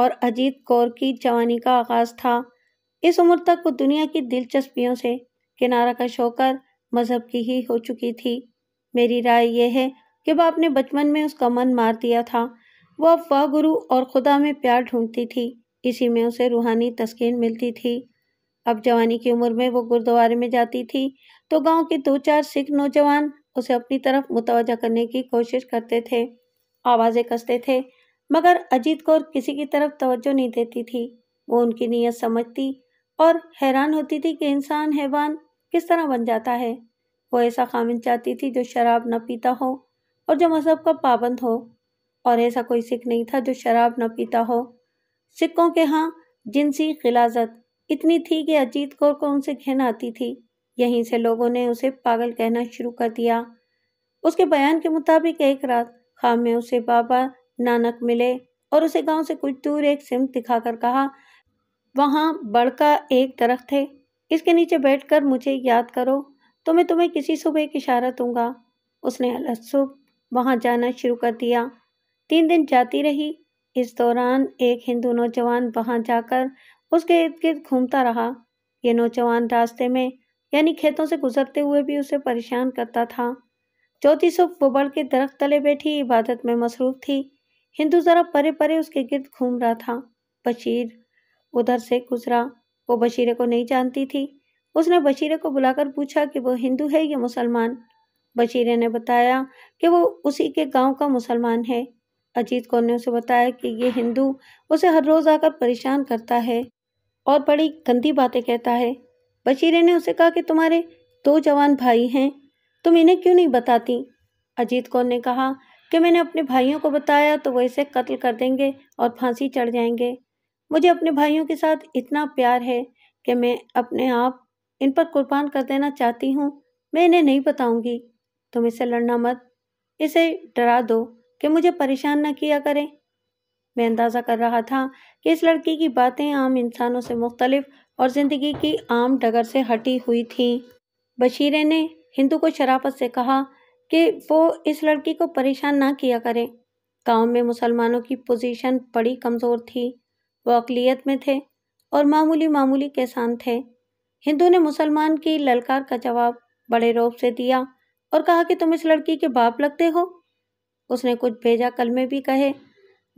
और अजीत कौर की जवानी का आगाज़ था इस उम्र तक वो दुनिया की दिलचस्पियों से किनारा का शोकर मज़हब की ही हो चुकी थी मेरी राय यह है कि वह अपने बचपन में उसका मन मार दिया था वह अब वह गुरु और खुदा में प्यार ढूंढती थी इसी में उसे रूहानी तस्कीन मिलती थी अब जवानी की उम्र में वो गुरुद्वारे में जाती थी तो गांव के दो चार सिख नौजवान उसे अपनी तरफ मुतवजा करने की कोशिश करते थे आवाज़ें कसते थे मगर अजीत कौर किसी की तरफ तवज्जो नहीं देती थी वो उनकी नीयत समझती और हैरान होती थी कि इंसान हैवान किस तरह बन जाता है वो ऐसा खामिन चाहती थी जो शराब न पीता हो और जो मज़हब का पाबंद हो और ऐसा कोई सिख नहीं था जो शराब न पीता हो सिखों के यहाँ जिनसी खिलाजत इतनी थी कि अजीत कौर को उनसे घिन आती थी यहीं से लोगों ने उसे पागल कहना शुरू कर दिया उसके बयान के मुताबिक एक रात खाम में उसे बाबा नानक मिले और उसे गांव से कुछ दूर एक सिमत दिखाकर कहा वहाँ बड़का एक दरख्त है इसके नीचे बैठकर मुझे याद करो तो मैं तुम्हें किसी सुबह एक इशारा दूंगा उसने अलसुब वहाँ जाना शुरू कर दिया तीन दिन जाती रही इस दौरान एक हिंदू नौजवान वहाँ जाकर उसके इर्द गिर्द घूमता रहा ये नौजवान रास्ते में यानी खेतों से गुजरते हुए भी उसे परेशान करता था चौथी सुबह वो बड़ के दरख्त तले बैठी इबादत में मसरूफ थी हिंदू ज़रा परे परे उसके गिर्द घूम रहा था बशीर उधर से गुजरा वो बशीरे को नहीं जानती थी उसने बशीरे को बुलाकर पूछा कि वो हिंदू है या मुसलमान बशीरे ने बताया कि वो उसी के गांव का मुसलमान है अजीत कौर ने उसे बताया कि ये हिंदू उसे हर रोज़ आकर परेशान करता है और बड़ी गंदी बातें कहता है बशीरे ने उसे कहा कि तुम्हारे दो जवान भाई हैं तुम इन्हें क्यों नहीं बताती अजीत कौर ने कहा कि मैंने अपने भाइयों को बताया तो वो इसे कत्ल कर देंगे और फांसी चढ़ जाएंगे मुझे अपने भाइयों के साथ इतना प्यार है कि मैं अपने आप इन पर कुर्बान कर देना चाहती हूँ मैं इन्हें नहीं बताऊँगी तुम इसे लड़ना मत इसे डरा दो कि मुझे परेशान न किया करें मैं अंदाज़ा कर रहा था कि इस लड़की की बातें आम इंसानों से मुख्तलिफ और ज़िंदगी की आम डगर से हटी हुई थीं बशीरे ने हिंदू को शराफत से कहा कि वो इस लड़की को परेशान ना किया करें गाँव में मुसलमानों की पोजीशन बड़ी कमज़ोर थी वो अकलीत में थे और मामूली मामूली किसान थे हिंदू ने मुसलमान की ललकार का जवाब बड़े रोब से दिया और कहा कि तुम इस लड़की के बाप लगते हो उसने कुछ भेजा कल में भी कहे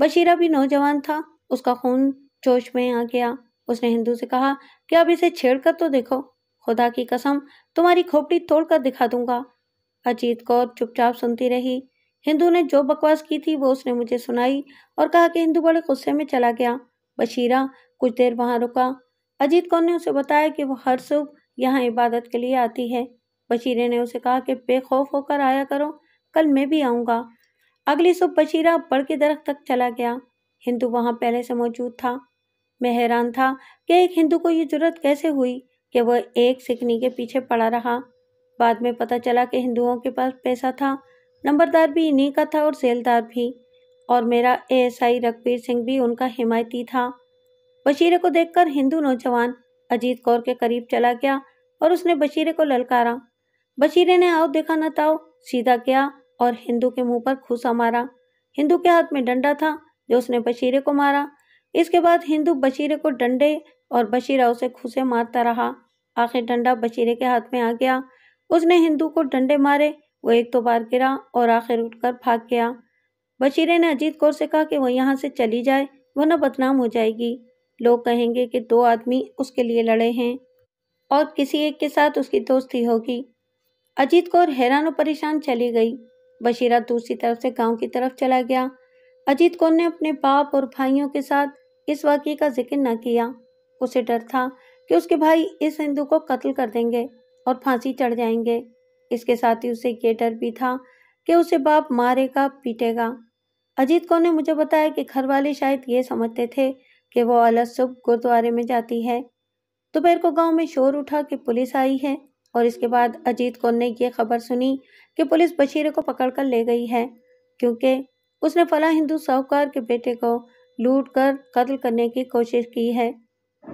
बशीरा भी नौजवान था उसका खून जोश में आ गया उसने हिंदू से कहा कि अब इसे छेड़ कर तो देखो खुदा की कसम तुम्हारी खोपड़ी तोड़कर दिखा दूंगा अजीत कौर चुपचाप सुनती रही हिंदू ने जो बकवास की थी वो उसने मुझे सुनाई और कहा कि हिंदू बड़े गुस्से में चला गया बशीरा कुछ देर वहां रुका अजीत कौर ने उसे बताया कि वो हर सुबह यहाँ इबादत के लिए आती है बशीरे ने उसे कहा कि बेखौफ होकर आया करो कल मैं भी आऊँगा अगली सुबह बशीरा बड़ के दरख्त तक चला गया हिंदू वहाँ पहले से मौजूद था मैं हैरान था कि एक हिंदू को ये जरूरत कैसे हुई कि वह एक सिकनी के पीछे पड़ा रहा बाद में पता चला कि हिंदुओं के पास पैसा था नंबरदार भी इन्हीं का था और सेलदार भी और मेरा एएसआई रघबीर सिंह भी उनका हिमायती था बशीरे को देखकर हिंदू नौजवान अजीत कौर के करीब चला गया और उसने बशीरे को ललकारा बशीरे ने आओ देखा नाओ ताओ सीधा किया और हिंदू के मुंह पर खूसा मारा हिंदू के हाथ में डंडा था जो उसने बशीरे को मारा इसके बाद हिंदू बशीरे को डंडे और बशीरा उसे खूसे मारता रहा आखिर डंडा बशीरे के हाथ में आ गया उसने हिंदू को डंडे मारे वो एक तो बार गिरा और आखिर उठकर भाग गया बशीरे ने अजीत कौर से कहा कि वो यहाँ से चली जाए वरना बदनाम हो जाएगी लोग कहेंगे कि दो आदमी उसके लिए लड़े हैं और किसी एक के साथ उसकी दोस्ती होगी अजीत कौर हैरान और परेशान चली गई बशीरा दूसरी तरफ से गांव की तरफ चला गया अजीत कौर ने अपने बाप और भाइयों के साथ इस वाक्य का जिक्र न किया उसे डर था कि उसके भाई इस हिंदू को कत्ल कर देंगे और फांसी चढ़ जाएंगे इसके साथ ही उसे ये डर भी था कि उसे बाप मारेगा पीटेगा अजीत कौर ने मुझे बताया कि घर वाले शायद ये समझते थे कि वो अलग सुबह गुरुद्वारे में जाती है दोपहर को गांव में शोर उठा कि पुलिस आई है और इसके बाद अजीत कौर ने यह खबर सुनी कि पुलिस बशीरे को पकड़कर ले गई है क्योंकि उसने फला हिंदू साहूकार के बेटे को लूट कर कत्ल करने की कोशिश की है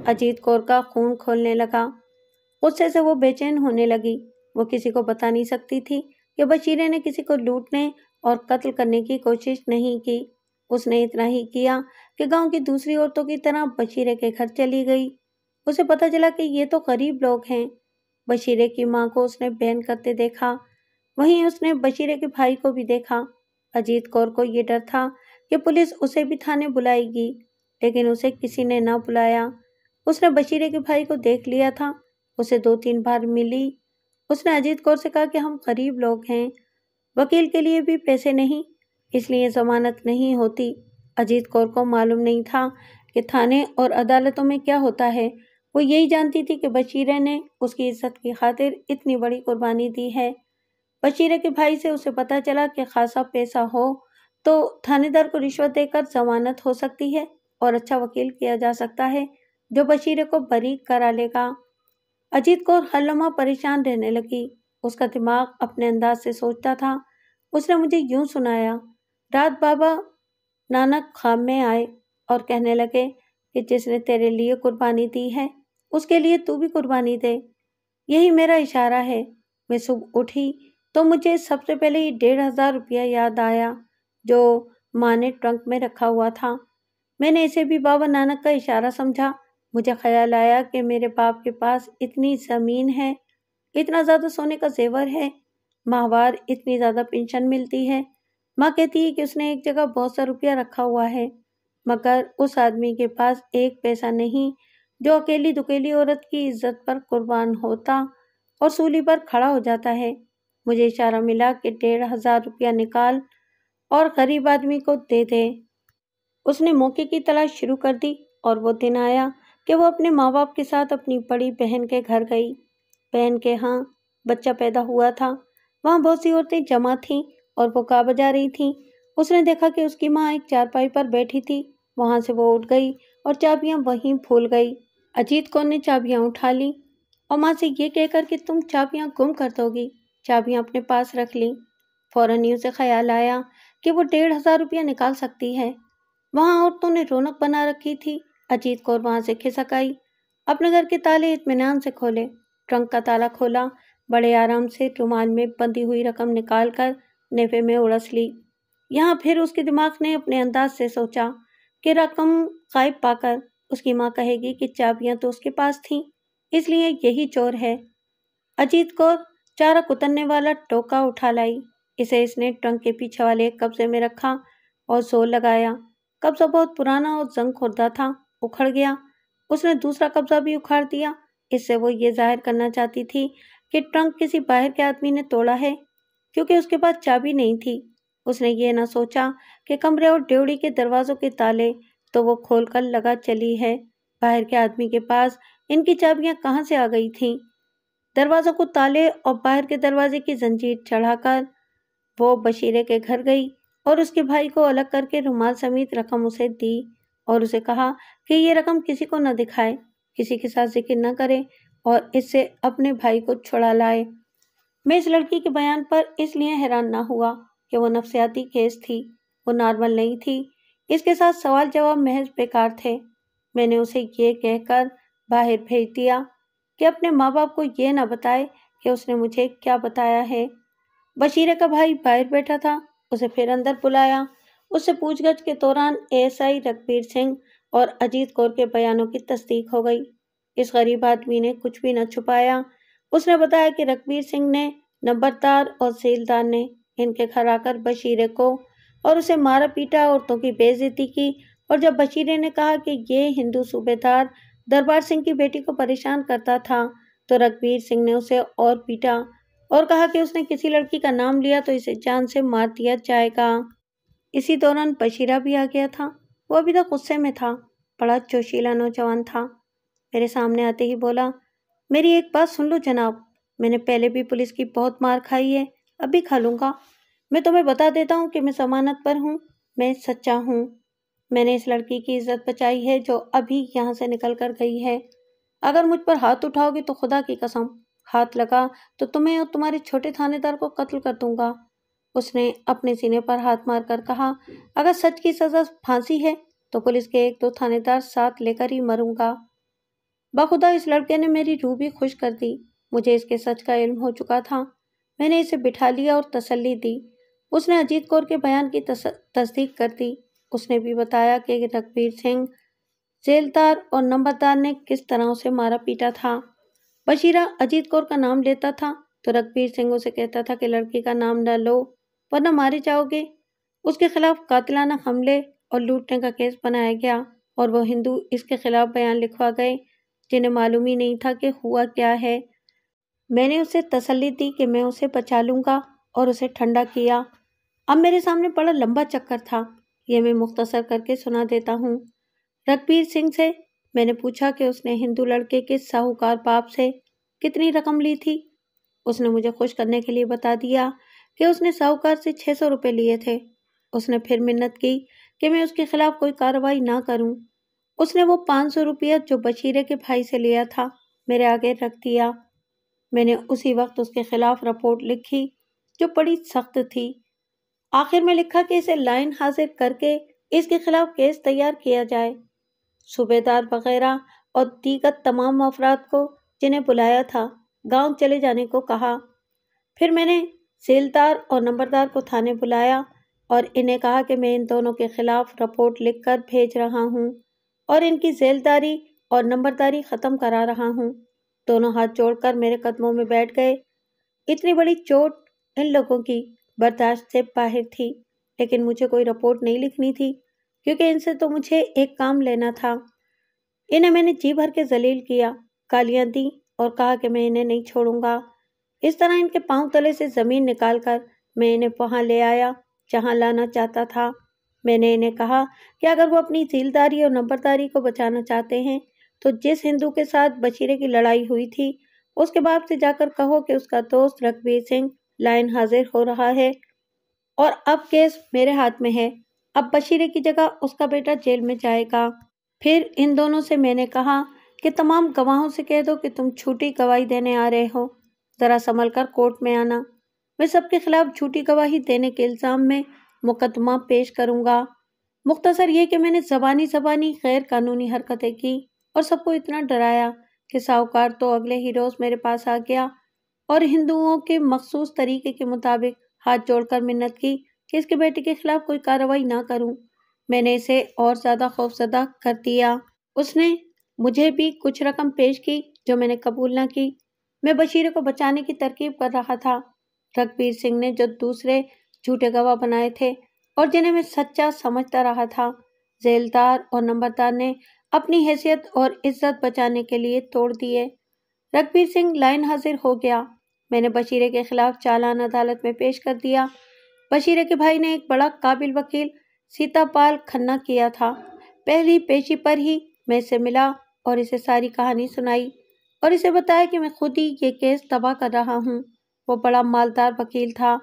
अजीत कौर का खून खोलने लगा गुस्से से वो बेचैन होने लगी वो किसी को बता नहीं सकती थी कि बशीरे ने किसी को लूटने और कत्ल करने की कोशिश नहीं की उसने इतना ही किया कि गांव की दूसरी औरतों की तरह बशीरे के घर चली गई उसे पता चला कि ये तो गरीब लोग हैं बशीरे की माँ को उसने बहन करते देखा वहीं उसने बशीरे के भाई को भी देखा अजीत कौर को ये डर था कि पुलिस उसे भी थाने बुलाएगी लेकिन उसे किसी ने ना बुलाया उसने बशीरे के भाई को देख लिया था उसे दो तीन बार मिली उसने अजीत कौर से कहा कि हम गरीब लोग हैं वकील के लिए भी पैसे नहीं इसलिए जमानत नहीं होती अजीत कौर को मालूम नहीं था कि थाने और अदालतों में क्या होता है वो यही जानती थी कि बशीरा ने उसकी इज्जत की खातिर इतनी बड़ी कुर्बानी दी है बशीरा के भाई से उसे पता चला कि खासा पैसा हो तो थानेदार को रिश्वत देकर जमानत हो सकती है और अच्छा वकील किया जा सकता है जो बशीरे को बरी करा लेगा अजीत को हर लम्हा परेशान रहने लगी उसका दिमाग अपने अंदाज से सोचता था उसने मुझे यूं सुनाया रात बाबा नानक खाम में आए और कहने लगे कि जिसने तेरे लिए कुर्बानी दी है उसके लिए तू भी कुर्बानी दे यही मेरा इशारा है मैं सुबह उठी तो मुझे सबसे पहले ये डेढ़ हज़ार रुपया याद आया जो माँ ने ट्रंक में रखा हुआ था मैंने इसे भी बाबा नानक का इशारा समझा मुझे ख्याल आया कि मेरे बाप के पास इतनी ज़मीन है इतना ज़्यादा सोने का जेवर है माहवार इतनी ज़्यादा पेंशन मिलती है माँ कहती है कि उसने एक जगह बहुत सा रुपया रखा हुआ है मगर उस आदमी के पास एक पैसा नहीं जो अकेली दुकेली औरत की इज्जत पर कुर्बान होता और सूली पर खड़ा हो जाता है मुझे इशारा मिला कि डेढ़ हज़ार रुपया निकाल और गरीब आदमी को दे दे उसने मौके की तलाश शुरू कर दी और वो दिन आया कि वो अपने माँ बाप के साथ अपनी बड़ी बहन के घर गई बहन के यहाँ बच्चा पैदा हुआ था वहाँ बहुत सी औरतें जमा थीं और वो का बजा रही थीं उसने देखा कि उसकी माँ एक चारपाई पर बैठी थी वहाँ से वो उठ गई और चाबियाँ वहीं भूल गई अजीत कौर ने चाबियां उठा ली और माँ से ये कहकर कि तुम चाबियां गुम कर दोगी चाबियां अपने पास रख ली फौरन ही उसे ख्याल आया कि वो डेढ़ हज़ार रुपया निकाल सकती है वहाँ औरतों ने रौनक बना रखी थी अजीत कौर वहाँ से खिसक आई अपने घर के ताले इतमान से खोले ट्रंक का ताला खोला बड़े आराम से रुमाल में बंधी हुई रकम निकाल कर नेफे में उड़स ली यहाँ फिर उसके दिमाग ने अपने अंदाज से सोचा कि रकम गायब पाकर उसकी माँ कहेगी कि चाबियां तो उसके पास थीं इसलिए यही चोर है अजीत को चारा कुतरने वाला टोका उठा लाई इसे इसने ट्रंक के पीछे वाले कब्जे में रखा और जोर लगाया कब्जा बहुत पुराना और जंग खुर्दा था उखड़ गया उसने दूसरा कब्जा भी उखाड़ दिया इससे वो ये जाहिर करना चाहती थी कि ट्रंक किसी बाहर के आदमी ने तोड़ा है क्योंकि उसके पास चाबी नहीं थी उसने ये ना सोचा कि कमरे और ड्योड़ी के दरवाज़ों के ताले तो वो खोल कर लगा चली है बाहर के आदमी के पास इनकी चाबियां कहाँ से आ गई थीं दरवाज़ों को ताले और बाहर के दरवाजे की जंजीर चढ़ाकर वो बशीरे के घर गई और उसके भाई को अलग करके रुमाल समेत रकम उसे दी और उसे कहा कि ये रकम किसी को न दिखाए किसी के साथ जिक्र न करे और इससे अपने भाई को छुड़ा लाए मैं इस लड़की के बयान पर इसलिए हैरान ना हुआ कि वो नफसियाती केस थी वो नॉर्मल नहीं थी इसके साथ सवाल जवाब महज बेकार थे मैंने उसे ये कहकर बाहर भेज दिया कि अपने माँ बाप को ये ना बताए कि उसने मुझे क्या बताया है बशीरे का भाई बाहर बैठा था उसे फिर अंदर बुलाया उससे पूछगछ के दौरान एएसआई रघबीर सिंह और अजीत कौर के बयानों की तस्दीक हो गई इस गरीब आदमी ने कुछ भी न छुपाया उसने बताया कि रघबीर सिंह ने नंबरदार और सेलदार ने इनके घर आकर बशीरे को और उसे मारा पीटा औरतों की बेजती की और जब बशीरे ने कहा कि ये हिंदू सूबेदार दरबार सिंह की बेटी को परेशान करता था तो रघबीर सिंह ने उसे और पीटा और कहा कि उसने किसी लड़की का नाम लिया तो इसे जान से मार दिया जाएगा इसी दौरान बशीरा भी आ गया था वो अभी तक तो गुस्से में था बड़ा जोशीला नौजवान था मेरे सामने आते ही बोला मेरी एक बात सुन लो जनाब मैंने पहले भी पुलिस की बहुत मार खाई है अभी खा लूँगा मैं तुम्हें बता देता हूँ कि मैं जमानत पर हूँ मैं सच्चा हूँ मैंने इस लड़की की इज्जत बचाई है जो अभी यहाँ से निकल कर गई है अगर मुझ पर हाथ उठाओगे तो खुदा की कसम हाथ लगा तो तुम्हें और तुम्हारे छोटे थानेदार को कत्ल कर दूंगा उसने अपने सीने पर हाथ मार कर कहा अगर सच की सजा फांसी है तो पुलिस के एक दो थानेदार साथ लेकर ही मरूंगा बखुदा इस लड़के ने मेरी रूह भी खुश कर दी मुझे इसके सच का इल्म हो चुका था मैंने इसे बिठा लिया और तसल्ली दी उसने अजीत कौर के बयान की तस्दीक कर दी उसने भी बताया कि रघबीर सिंह जेलदार और नंबरदार ने किस तरह से मारा पीटा था बशीरा अजीत कौर का नाम लेता था तो रघबीर सिंह उसे कहता था कि लड़की का नाम न लो वरना मारे जाओगे उसके खिलाफ कातिलाना हमले और लूटने का केस बनाया गया और वो हिंदू इसके खिलाफ बयान लिखवा गए जिन्हें मालूम ही नहीं था कि हुआ क्या है मैंने उसे तसल्ली दी कि मैं उसे बचा लूँगा और उसे ठंडा किया अब मेरे सामने बड़ा लंबा चक्कर था यह मैं मुख्तसर करके सुना देता हूँ रघबीर सिंह से मैंने पूछा कि उसने हिंदू लड़के के साहूकार बाप से कितनी रकम ली थी उसने मुझे खुश करने के लिए बता दिया कि उसने साहूकार से छः सौ रुपये लिए थे उसने फिर मिन्नत की कि मैं उसके खिलाफ कोई कार्रवाई ना करूं। उसने वो पाँच सौ रुपया जो बशीरे के भाई से लिया था मेरे आगे रख दिया मैंने उसी वक्त उसके खिलाफ रिपोर्ट लिखी जो बड़ी सख्त थी आखिर में लिखा कि इसे लाइन हाजिर करके इसके खिलाफ केस तैयार किया जाए सूबेदार वगैरह और दीगर तमाम अफराद को जिन्हें बुलाया था गांव चले जाने को कहा फिर मैंने सेलदार और नंबरदार को थाने बुलाया और इन्हें कहा कि मैं इन दोनों के खिलाफ रिपोर्ट लिखकर भेज रहा हूँ और इनकी जेलदारी और नंबरदारी ख़त्म करा रहा हूँ दोनों हाथ जोड़कर मेरे कदमों में बैठ गए इतनी बड़ी चोट इन लोगों की बर्दाश्त से बाहर थी लेकिन मुझे कोई रिपोर्ट नहीं लिखनी थी क्योंकि इनसे तो मुझे एक काम लेना था इन्हें मैंने जी भर के जलील किया गालियाँ दी और कहा कि मैं इन्हें नहीं छोड़ूंगा इस तरह इनके पांव तले से ज़मीन निकाल कर मैं इन्हें वहाँ ले आया जहाँ लाना चाहता था मैंने इन्हें कहा कि अगर वो अपनी झीलदारी और नंबरदारी को बचाना चाहते हैं तो जिस हिंदू के साथ बशीरे की लड़ाई हुई थी उसके बाप से जाकर कहो कि उसका दोस्त रघबीर सिंह लाइन हाजिर हो रहा है और अब केस मेरे हाथ में है अब बशीरे की जगह उसका बेटा जेल में जाएगा फिर इन दोनों से मैंने कहा कि तमाम गवाहों से कह दो कि तुम छूटी गवाही देने आ रहे हो ज़रा संभल कर कोर्ट में आना मैं सबके खिलाफ छूटी गवाही देने के इल्ज़ाम में मुकदमा पेश करूँगा मुख्तसर ये कि मैंने जबानी जबानी गैर कानूनी हरकतें की और सबको इतना डराया कि साहूकार तो अगले ही रोज़ मेरे पास आ गया और हिंदुओं के मखसूस तरीके के मुताबिक हाथ जोड़कर मिन्नत की कि इसके बेटे के खिलाफ कोई कार्रवाई ना करूं। मैंने इसे और ज़्यादा खौफजदा कर दिया उसने मुझे भी कुछ रकम पेश की जो मैंने कबूल ना की मैं बशीर को बचाने की तरकीब कर रहा था रघबीर सिंह ने जो दूसरे झूठे गवाह बनाए थे और जिन्हें मैं सच्चा समझता रहा था जेलदार और नंबरदार ने अपनी हैसियत और इज्जत बचाने के लिए तोड़ दिए रघबीर सिंह लाइन हाजिर हो गया मैंने बशीरे के खिलाफ चालान अदालत में पेश कर दिया बशीरे के भाई ने एक बड़ा काबिल वकील सीतापाल खन्ना किया था पहली पेशी पर ही मैं इसे मिला और इसे सारी कहानी सुनाई और इसे बताया कि मैं खुद ही ये केस तबाह कर रहा हूँ वो बड़ा मालदार वकील था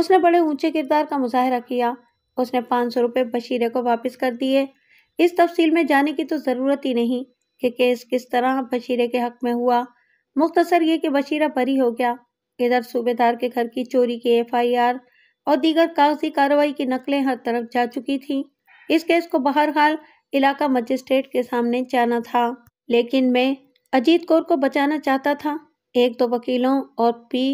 उसने बड़े ऊंचे किरदार का मुजाहरा किया उसने पाँच सौ रुपये बशीरे को वापस कर दिए इस तफसील में जाने की तो ज़रूरत ही नहीं कि केस किस तरह बशीरे के हक में हुआ मुख्तसर ये कि बशीरा परी हो गया इधर सूबेदार के घर की चोरी की एफआईआर और दीगर कागजी कार्रवाई की नकलें हर तरफ जा चुकी थीं इस केस को बहरहाल इलाका मजिस्ट्रेट के सामने जाना था लेकिन मैं अजीत कौर को बचाना चाहता था एक दो वकीलों और पी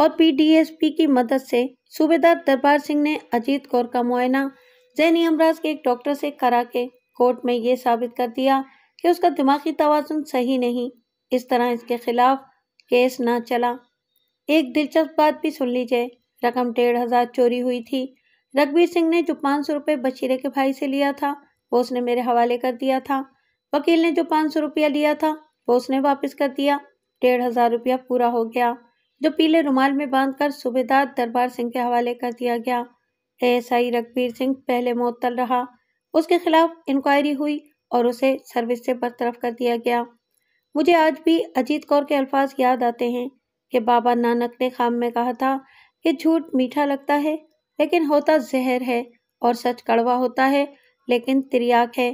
और पीडीएसपी की मदद से सूबेदार दरबार सिंह ने अजीत कौर का मुआयना जैनी अमराज के एक डॉक्टर से करा के कोर्ट में ये साबित कर दिया कि उसका दिमागी तोज़ुन सही नहीं इस तरह इसके खिलाफ केस ना चला एक दिलचस्प बात भी सुन लीजिए रकम डेढ़ हजार चोरी हुई थी रघबीर सिंह ने जो पाँच सौ रुपये बशीरे के भाई से लिया था वो उसने मेरे हवाले कर दिया था वकील ने जो पाँच सौ रुपया लिया था वो उसने वापस कर दिया डेढ़ हजार रुपया पूरा हो गया जो पीले रुमाल में बांधकर सूबेदार दरबार सिंह के हवाले कर दिया गया आई रघबीर सिंह पहले मुअत्तल रहा उसके खिलाफ इंक्वायरी हुई और उसे सर्विस से बरतरफ कर दिया गया मुझे आज भी अजीत कौर के अल्फाज याद आते हैं कि बाबा नानक ने खाम में कहा था कि झूठ मीठा लगता है लेकिन होता जहर है और सच कड़वा होता है लेकिन त्रियाक है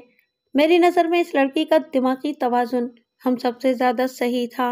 मेरी नज़र में इस लड़की का दिमागी तोज़ुन हम सबसे ज़्यादा सही था